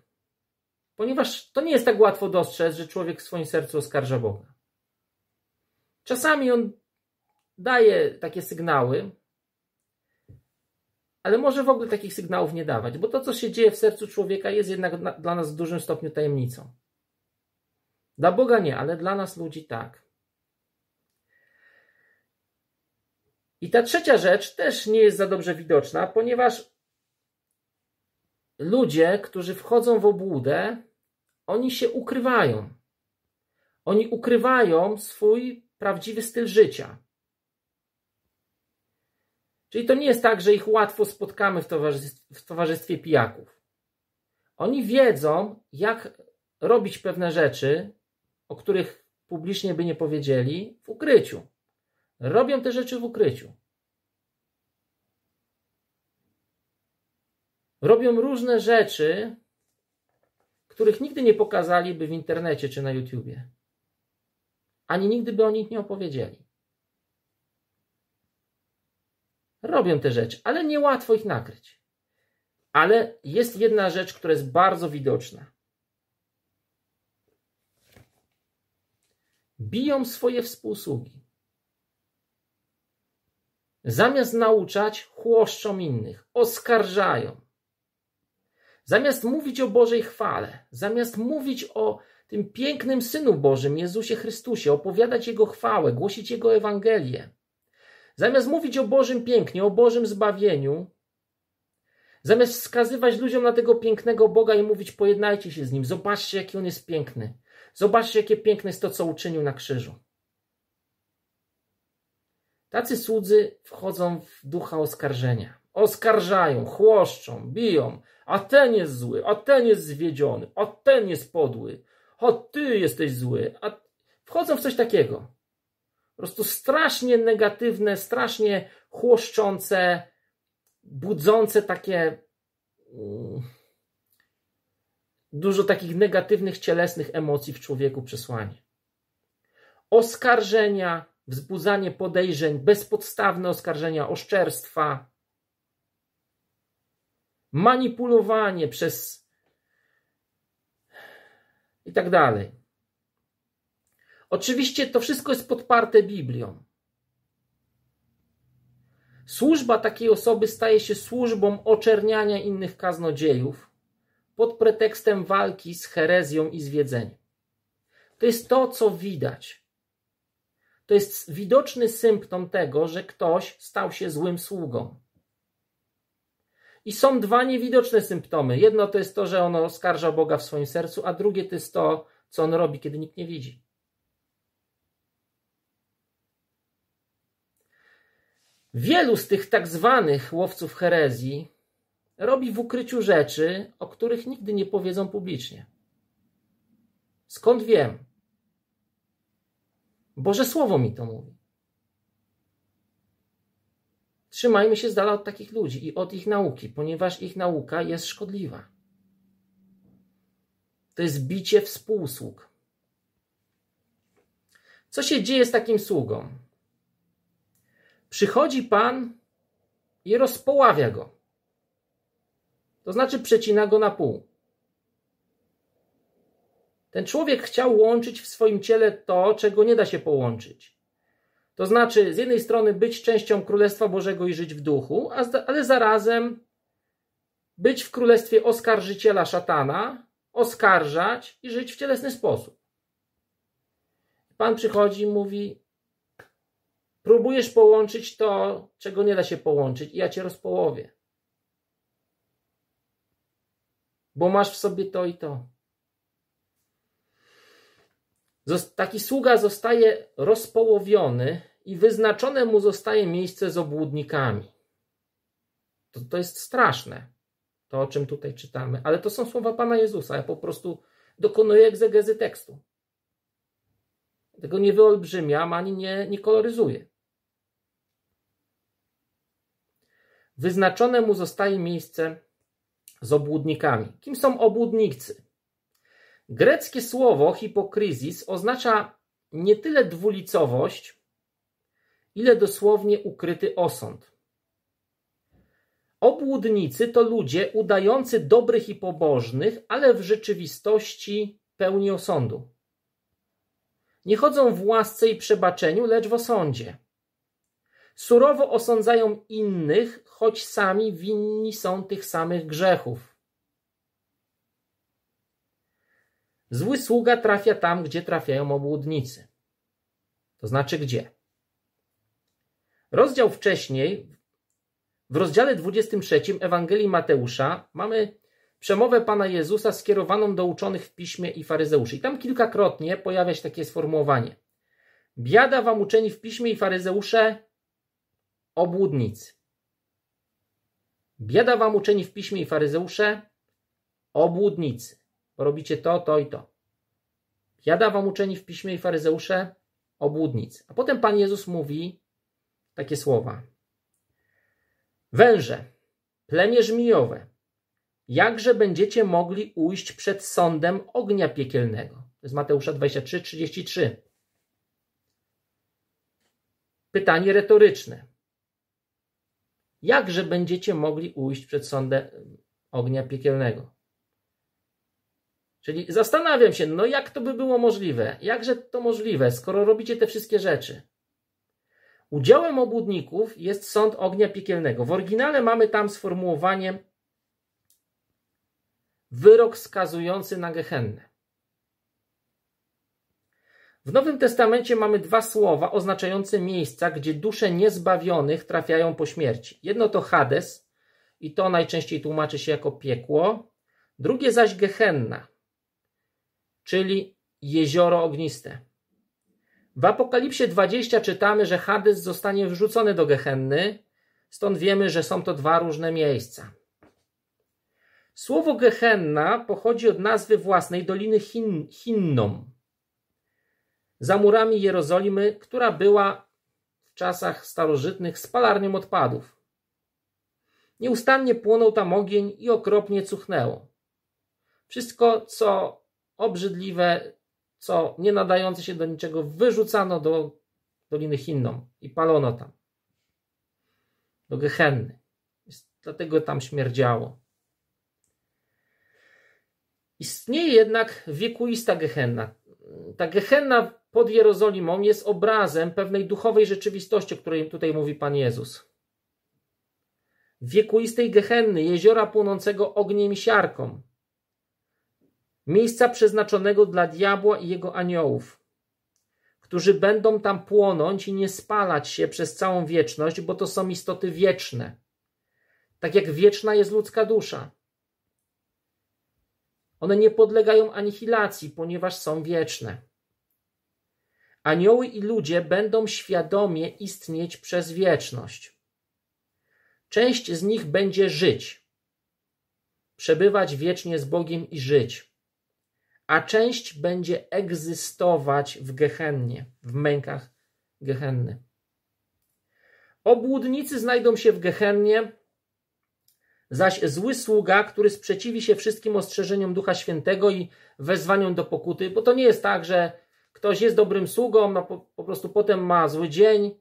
ponieważ to nie jest tak łatwo dostrzec, że człowiek w swoim sercu oskarża Boga. Czasami on daje takie sygnały, ale może w ogóle takich sygnałów nie dawać, bo to, co się dzieje w sercu człowieka, jest jednak dla nas w dużym stopniu tajemnicą. Dla Boga nie, ale dla nas ludzi tak. I ta trzecia rzecz też nie jest za dobrze widoczna, ponieważ ludzie, którzy wchodzą w obłudę, oni się ukrywają. Oni ukrywają swój prawdziwy styl życia. Czyli to nie jest tak, że ich łatwo spotkamy w towarzystwie, w towarzystwie pijaków. Oni wiedzą, jak robić pewne rzeczy, o których publicznie by nie powiedzieli, w ukryciu. Robią te rzeczy w ukryciu. Robią różne rzeczy, których nigdy nie pokazaliby w internecie czy na YouTubie. Ani nigdy by o nich nie opowiedzieli. Robią te rzeczy, ale niełatwo ich nakryć. Ale jest jedna rzecz, która jest bardzo widoczna. biją swoje współsługi. Zamiast nauczać, chłoszczą innych, oskarżają. Zamiast mówić o Bożej chwale, zamiast mówić o tym pięknym Synu Bożym, Jezusie Chrystusie, opowiadać Jego chwałę, głosić Jego Ewangelię, zamiast mówić o Bożym pięknie, o Bożym zbawieniu, zamiast wskazywać ludziom na tego pięknego Boga i mówić: Pojednajcie się z Nim, zobaczcie, jaki On jest piękny. Zobaczcie, jakie piękne jest to, co uczynił na krzyżu. Tacy słudzy wchodzą w ducha oskarżenia. Oskarżają, chłoszczą, biją. A ten jest zły, a ten jest zwiedziony, a ten jest podły, a ty jesteś zły. A... Wchodzą w coś takiego. Po prostu strasznie negatywne, strasznie chłoszczące, budzące takie. Mm, dużo takich negatywnych, cielesnych emocji w człowieku przesłanie. Oskarżenia, wzbudzanie podejrzeń, bezpodstawne oskarżenia, oszczerstwa, manipulowanie przez i tak dalej. Oczywiście to wszystko jest podparte Biblią. Służba takiej osoby staje się służbą oczerniania innych kaznodziejów, pod pretekstem walki z herezją i zwiedzeniem. To jest to, co widać. To jest widoczny symptom tego, że ktoś stał się złym sługą. I są dwa niewidoczne symptomy. Jedno to jest to, że on oskarża Boga w swoim sercu, a drugie to jest to, co on robi, kiedy nikt nie widzi. Wielu z tych tak zwanych łowców herezji robi w ukryciu rzeczy, o których nigdy nie powiedzą publicznie. Skąd wiem? Boże Słowo mi to mówi. Trzymajmy się z dala od takich ludzi i od ich nauki, ponieważ ich nauka jest szkodliwa. To jest bicie współsług. Co się dzieje z takim sługą? Przychodzi Pan i rozpoławia go. To znaczy przecina go na pół. Ten człowiek chciał łączyć w swoim ciele to, czego nie da się połączyć. To znaczy, z jednej strony być częścią Królestwa Bożego i żyć w duchu, ale zarazem być w królestwie oskarżyciela szatana, oskarżać i żyć w cielesny sposób. Pan przychodzi i mówi: Próbujesz połączyć to, czego nie da się połączyć, i ja cię rozpołowię. bo masz w sobie to i to. Taki sługa zostaje rozpołowiony i wyznaczone mu zostaje miejsce z obłudnikami. To, to jest straszne, to o czym tutaj czytamy, ale to są słowa Pana Jezusa. Ja po prostu dokonuję egzegezy tekstu. Tego nie wyolbrzymiam ani nie, nie koloryzuję. Wyznaczone mu zostaje miejsce z obłudnikami. Kim są obłudnicy? Greckie słowo hipokryzis oznacza nie tyle dwulicowość, ile dosłownie ukryty osąd. Obłudnicy to ludzie udający dobrych i pobożnych, ale w rzeczywistości pełni osądu. Nie chodzą w łasce i przebaczeniu, lecz w osądzie. Surowo osądzają innych, choć sami winni są tych samych grzechów. Zły sługa trafia tam, gdzie trafiają obłudnicy. To znaczy gdzie? Rozdział wcześniej, w rozdziale 23 Ewangelii Mateusza mamy przemowę Pana Jezusa skierowaną do uczonych w piśmie i faryzeuszy. I tam kilkakrotnie pojawia się takie sformułowanie. Biada wam uczeni w piśmie i faryzeusze, obłudnicy. Bieda wam uczeni w piśmie i faryzeusze, obłudnicy, bo robicie to, to i to. Bieda wam uczeni w piśmie i faryzeusze, obłudnicy. A potem Pan Jezus mówi takie słowa. Węże, plemię żmijowe, jakże będziecie mogli ujść przed sądem ognia piekielnego? To jest Mateusza 23, 33. Pytanie retoryczne jakże będziecie mogli ujść przed sądem ognia piekielnego? Czyli zastanawiam się, no jak to by było możliwe? Jakże to możliwe, skoro robicie te wszystkie rzeczy? Udziałem obłudników jest sąd ognia piekielnego. W oryginale mamy tam sformułowanie wyrok skazujący na gehennę. W Nowym Testamencie mamy dwa słowa oznaczające miejsca, gdzie dusze niezbawionych trafiają po śmierci. Jedno to Hades, i to najczęściej tłumaczy się jako piekło, drugie zaś Gehenna, czyli jezioro ogniste. W Apokalipsie 20 czytamy, że Hades zostanie wrzucony do Gehenny, stąd wiemy, że są to dwa różne miejsca. Słowo Gehenna pochodzi od nazwy własnej doliny Hin Hinnom, za murami Jerozolimy, która była w czasach starożytnych spalarnią odpadów. Nieustannie płonął tam ogień i okropnie cuchnęło. Wszystko, co obrzydliwe, co nie nadające się do niczego, wyrzucano do Doliny Chinnom i palono tam. Do Gehenny. Dlatego tam śmierdziało. Istnieje jednak wiekuista Gehenna. Ta Gehenna pod Jerozolimą jest obrazem pewnej duchowej rzeczywistości, o której tutaj mówi Pan Jezus. Wiekuistej Gehenny, jeziora płonącego ogniem i siarką, miejsca przeznaczonego dla diabła i jego aniołów, którzy będą tam płonąć i nie spalać się przez całą wieczność, bo to są istoty wieczne, tak jak wieczna jest ludzka dusza. One nie podlegają anihilacji, ponieważ są wieczne. Anioły i ludzie będą świadomie istnieć przez wieczność. Część z nich będzie żyć, przebywać wiecznie z Bogiem i żyć, a część będzie egzystować w Gehennie, w mękach Gehenny. Obłudnicy znajdą się w Gehennie, zaś zły sługa, który sprzeciwi się wszystkim ostrzeżeniom Ducha Świętego i wezwaniom do pokuty, bo to nie jest tak, że Ktoś jest dobrym sługą, a po, po prostu potem ma zły dzień,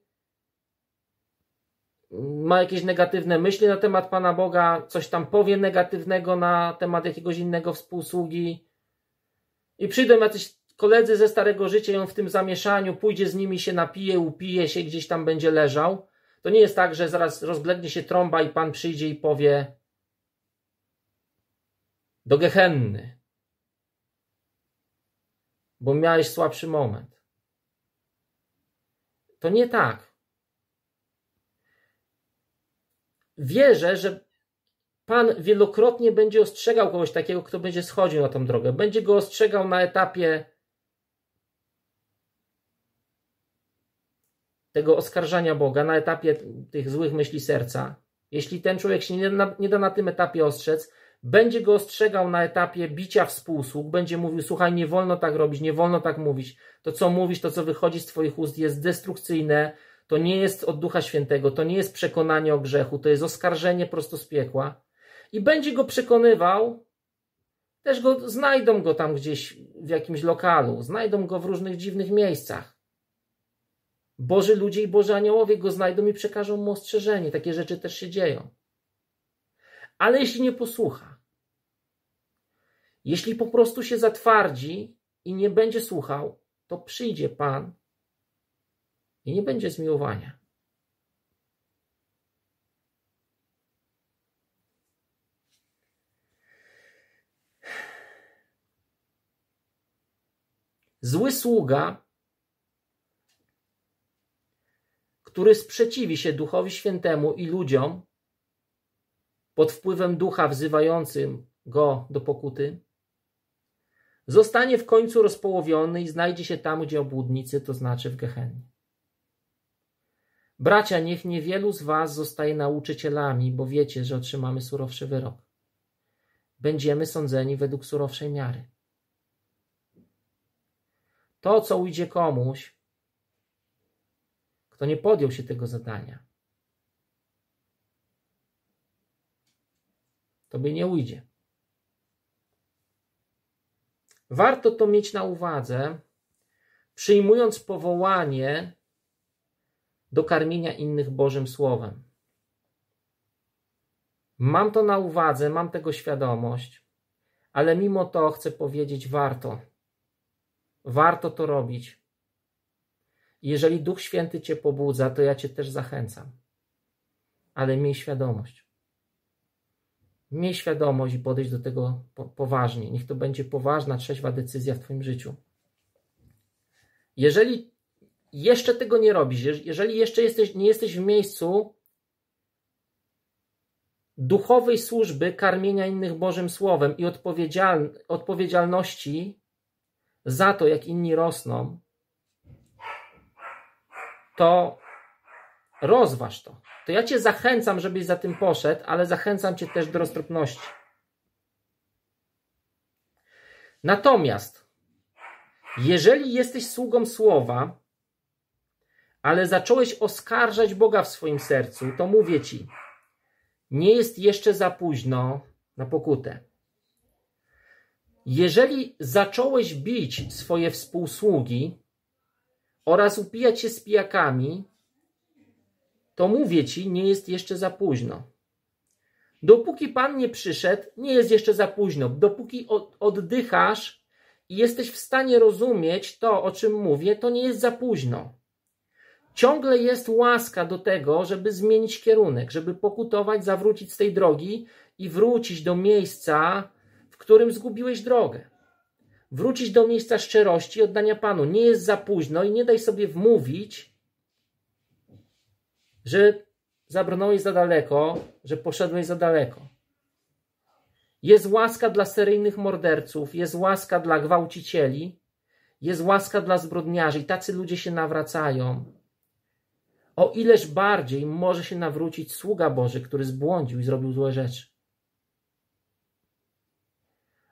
ma jakieś negatywne myśli na temat Pana Boga, coś tam powie negatywnego na temat jakiegoś innego współsługi i przyjdą jacyś koledzy ze starego życia ją w tym zamieszaniu, pójdzie z nimi, się napije, upije się, gdzieś tam będzie leżał. To nie jest tak, że zaraz rozblednie się trąba i Pan przyjdzie i powie do Gehenny bo miałeś słabszy moment. To nie tak. Wierzę, że Pan wielokrotnie będzie ostrzegał kogoś takiego, kto będzie schodził na tą drogę. Będzie go ostrzegał na etapie tego oskarżania Boga, na etapie tych złych myśli serca. Jeśli ten człowiek się nie da, nie da na tym etapie ostrzec, będzie go ostrzegał na etapie bicia współsług, będzie mówił, słuchaj, nie wolno tak robić, nie wolno tak mówić, to co mówisz, to co wychodzi z Twoich ust jest destrukcyjne, to nie jest od Ducha Świętego, to nie jest przekonanie o grzechu, to jest oskarżenie prosto z piekła. I będzie go przekonywał, też go, znajdą go tam gdzieś w jakimś lokalu, znajdą go w różnych dziwnych miejscach. Boży ludzie i Boży aniołowie go znajdą i przekażą mu ostrzeżenie. Takie rzeczy też się dzieją. Ale jeśli nie posłucha, jeśli po prostu się zatwardzi i nie będzie słuchał, to przyjdzie Pan i nie będzie zmiłowania. Zły sługa, który sprzeciwi się Duchowi Świętemu i ludziom, pod wpływem ducha wzywającym go do pokuty, zostanie w końcu rozpołowiony i znajdzie się tam, gdzie obłudnicy, to znaczy w Gehennie. Bracia, niech niewielu z was zostaje nauczycielami, bo wiecie, że otrzymamy surowszy wyrok. Będziemy sądzeni według surowszej miary. To, co ujdzie komuś, kto nie podjął się tego zadania, Tobie nie ujdzie. Warto to mieć na uwadze, przyjmując powołanie do karmienia innych Bożym Słowem. Mam to na uwadze, mam tego świadomość, ale mimo to chcę powiedzieć: warto. Warto to robić. Jeżeli Duch Święty Cię pobudza, to ja Cię też zachęcam. Ale miej świadomość. Miej świadomość i podejść do tego poważnie. Niech to będzie poważna, trzeźwa decyzja w Twoim życiu. Jeżeli jeszcze tego nie robisz, jeżeli jeszcze jesteś, nie jesteś w miejscu duchowej służby karmienia innych Bożym Słowem i odpowiedzial, odpowiedzialności za to, jak inni rosną, to rozważ to to ja Cię zachęcam, żebyś za tym poszedł, ale zachęcam Cię też do roztropności. Natomiast, jeżeli jesteś sługą słowa, ale zacząłeś oskarżać Boga w swoim sercu, to mówię Ci, nie jest jeszcze za późno na pokutę. Jeżeli zacząłeś bić swoje współsługi oraz upijać się z pijakami, to mówię ci, nie jest jeszcze za późno. Dopóki Pan nie przyszedł, nie jest jeszcze za późno. Dopóki oddychasz i jesteś w stanie rozumieć to, o czym mówię, to nie jest za późno. Ciągle jest łaska do tego, żeby zmienić kierunek, żeby pokutować, zawrócić z tej drogi i wrócić do miejsca, w którym zgubiłeś drogę. Wrócić do miejsca szczerości i oddania Panu. Nie jest za późno i nie daj sobie wmówić, że zabrnąłeś za daleko, że poszedłeś za daleko. Jest łaska dla seryjnych morderców, jest łaska dla gwałcicieli, jest łaska dla zbrodniarzy i tacy ludzie się nawracają. O ileż bardziej może się nawrócić sługa Boży, który zbłądził i zrobił złe rzeczy.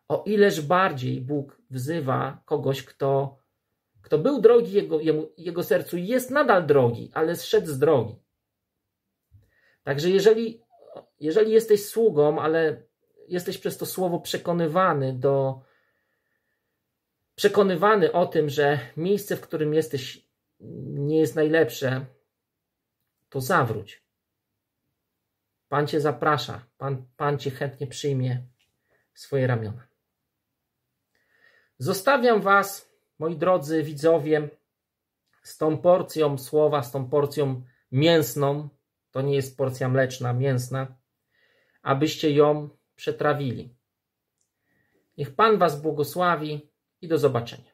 O ileż bardziej Bóg wzywa kogoś, kto, kto był drogi jego, jego sercu i jest nadal drogi, ale zszedł z drogi. Także jeżeli, jeżeli jesteś sługą, ale jesteś przez to słowo przekonywany do przekonywany o tym, że miejsce, w którym jesteś, nie jest najlepsze, to zawróć. Pan cię zaprasza, Pan, Pan cię chętnie przyjmie w swoje ramiona. Zostawiam Was, moi drodzy widzowie, z tą porcją słowa, z tą porcją mięsną, to nie jest porcja mleczna, mięsna, abyście ją przetrawili. Niech Pan Was błogosławi i do zobaczenia.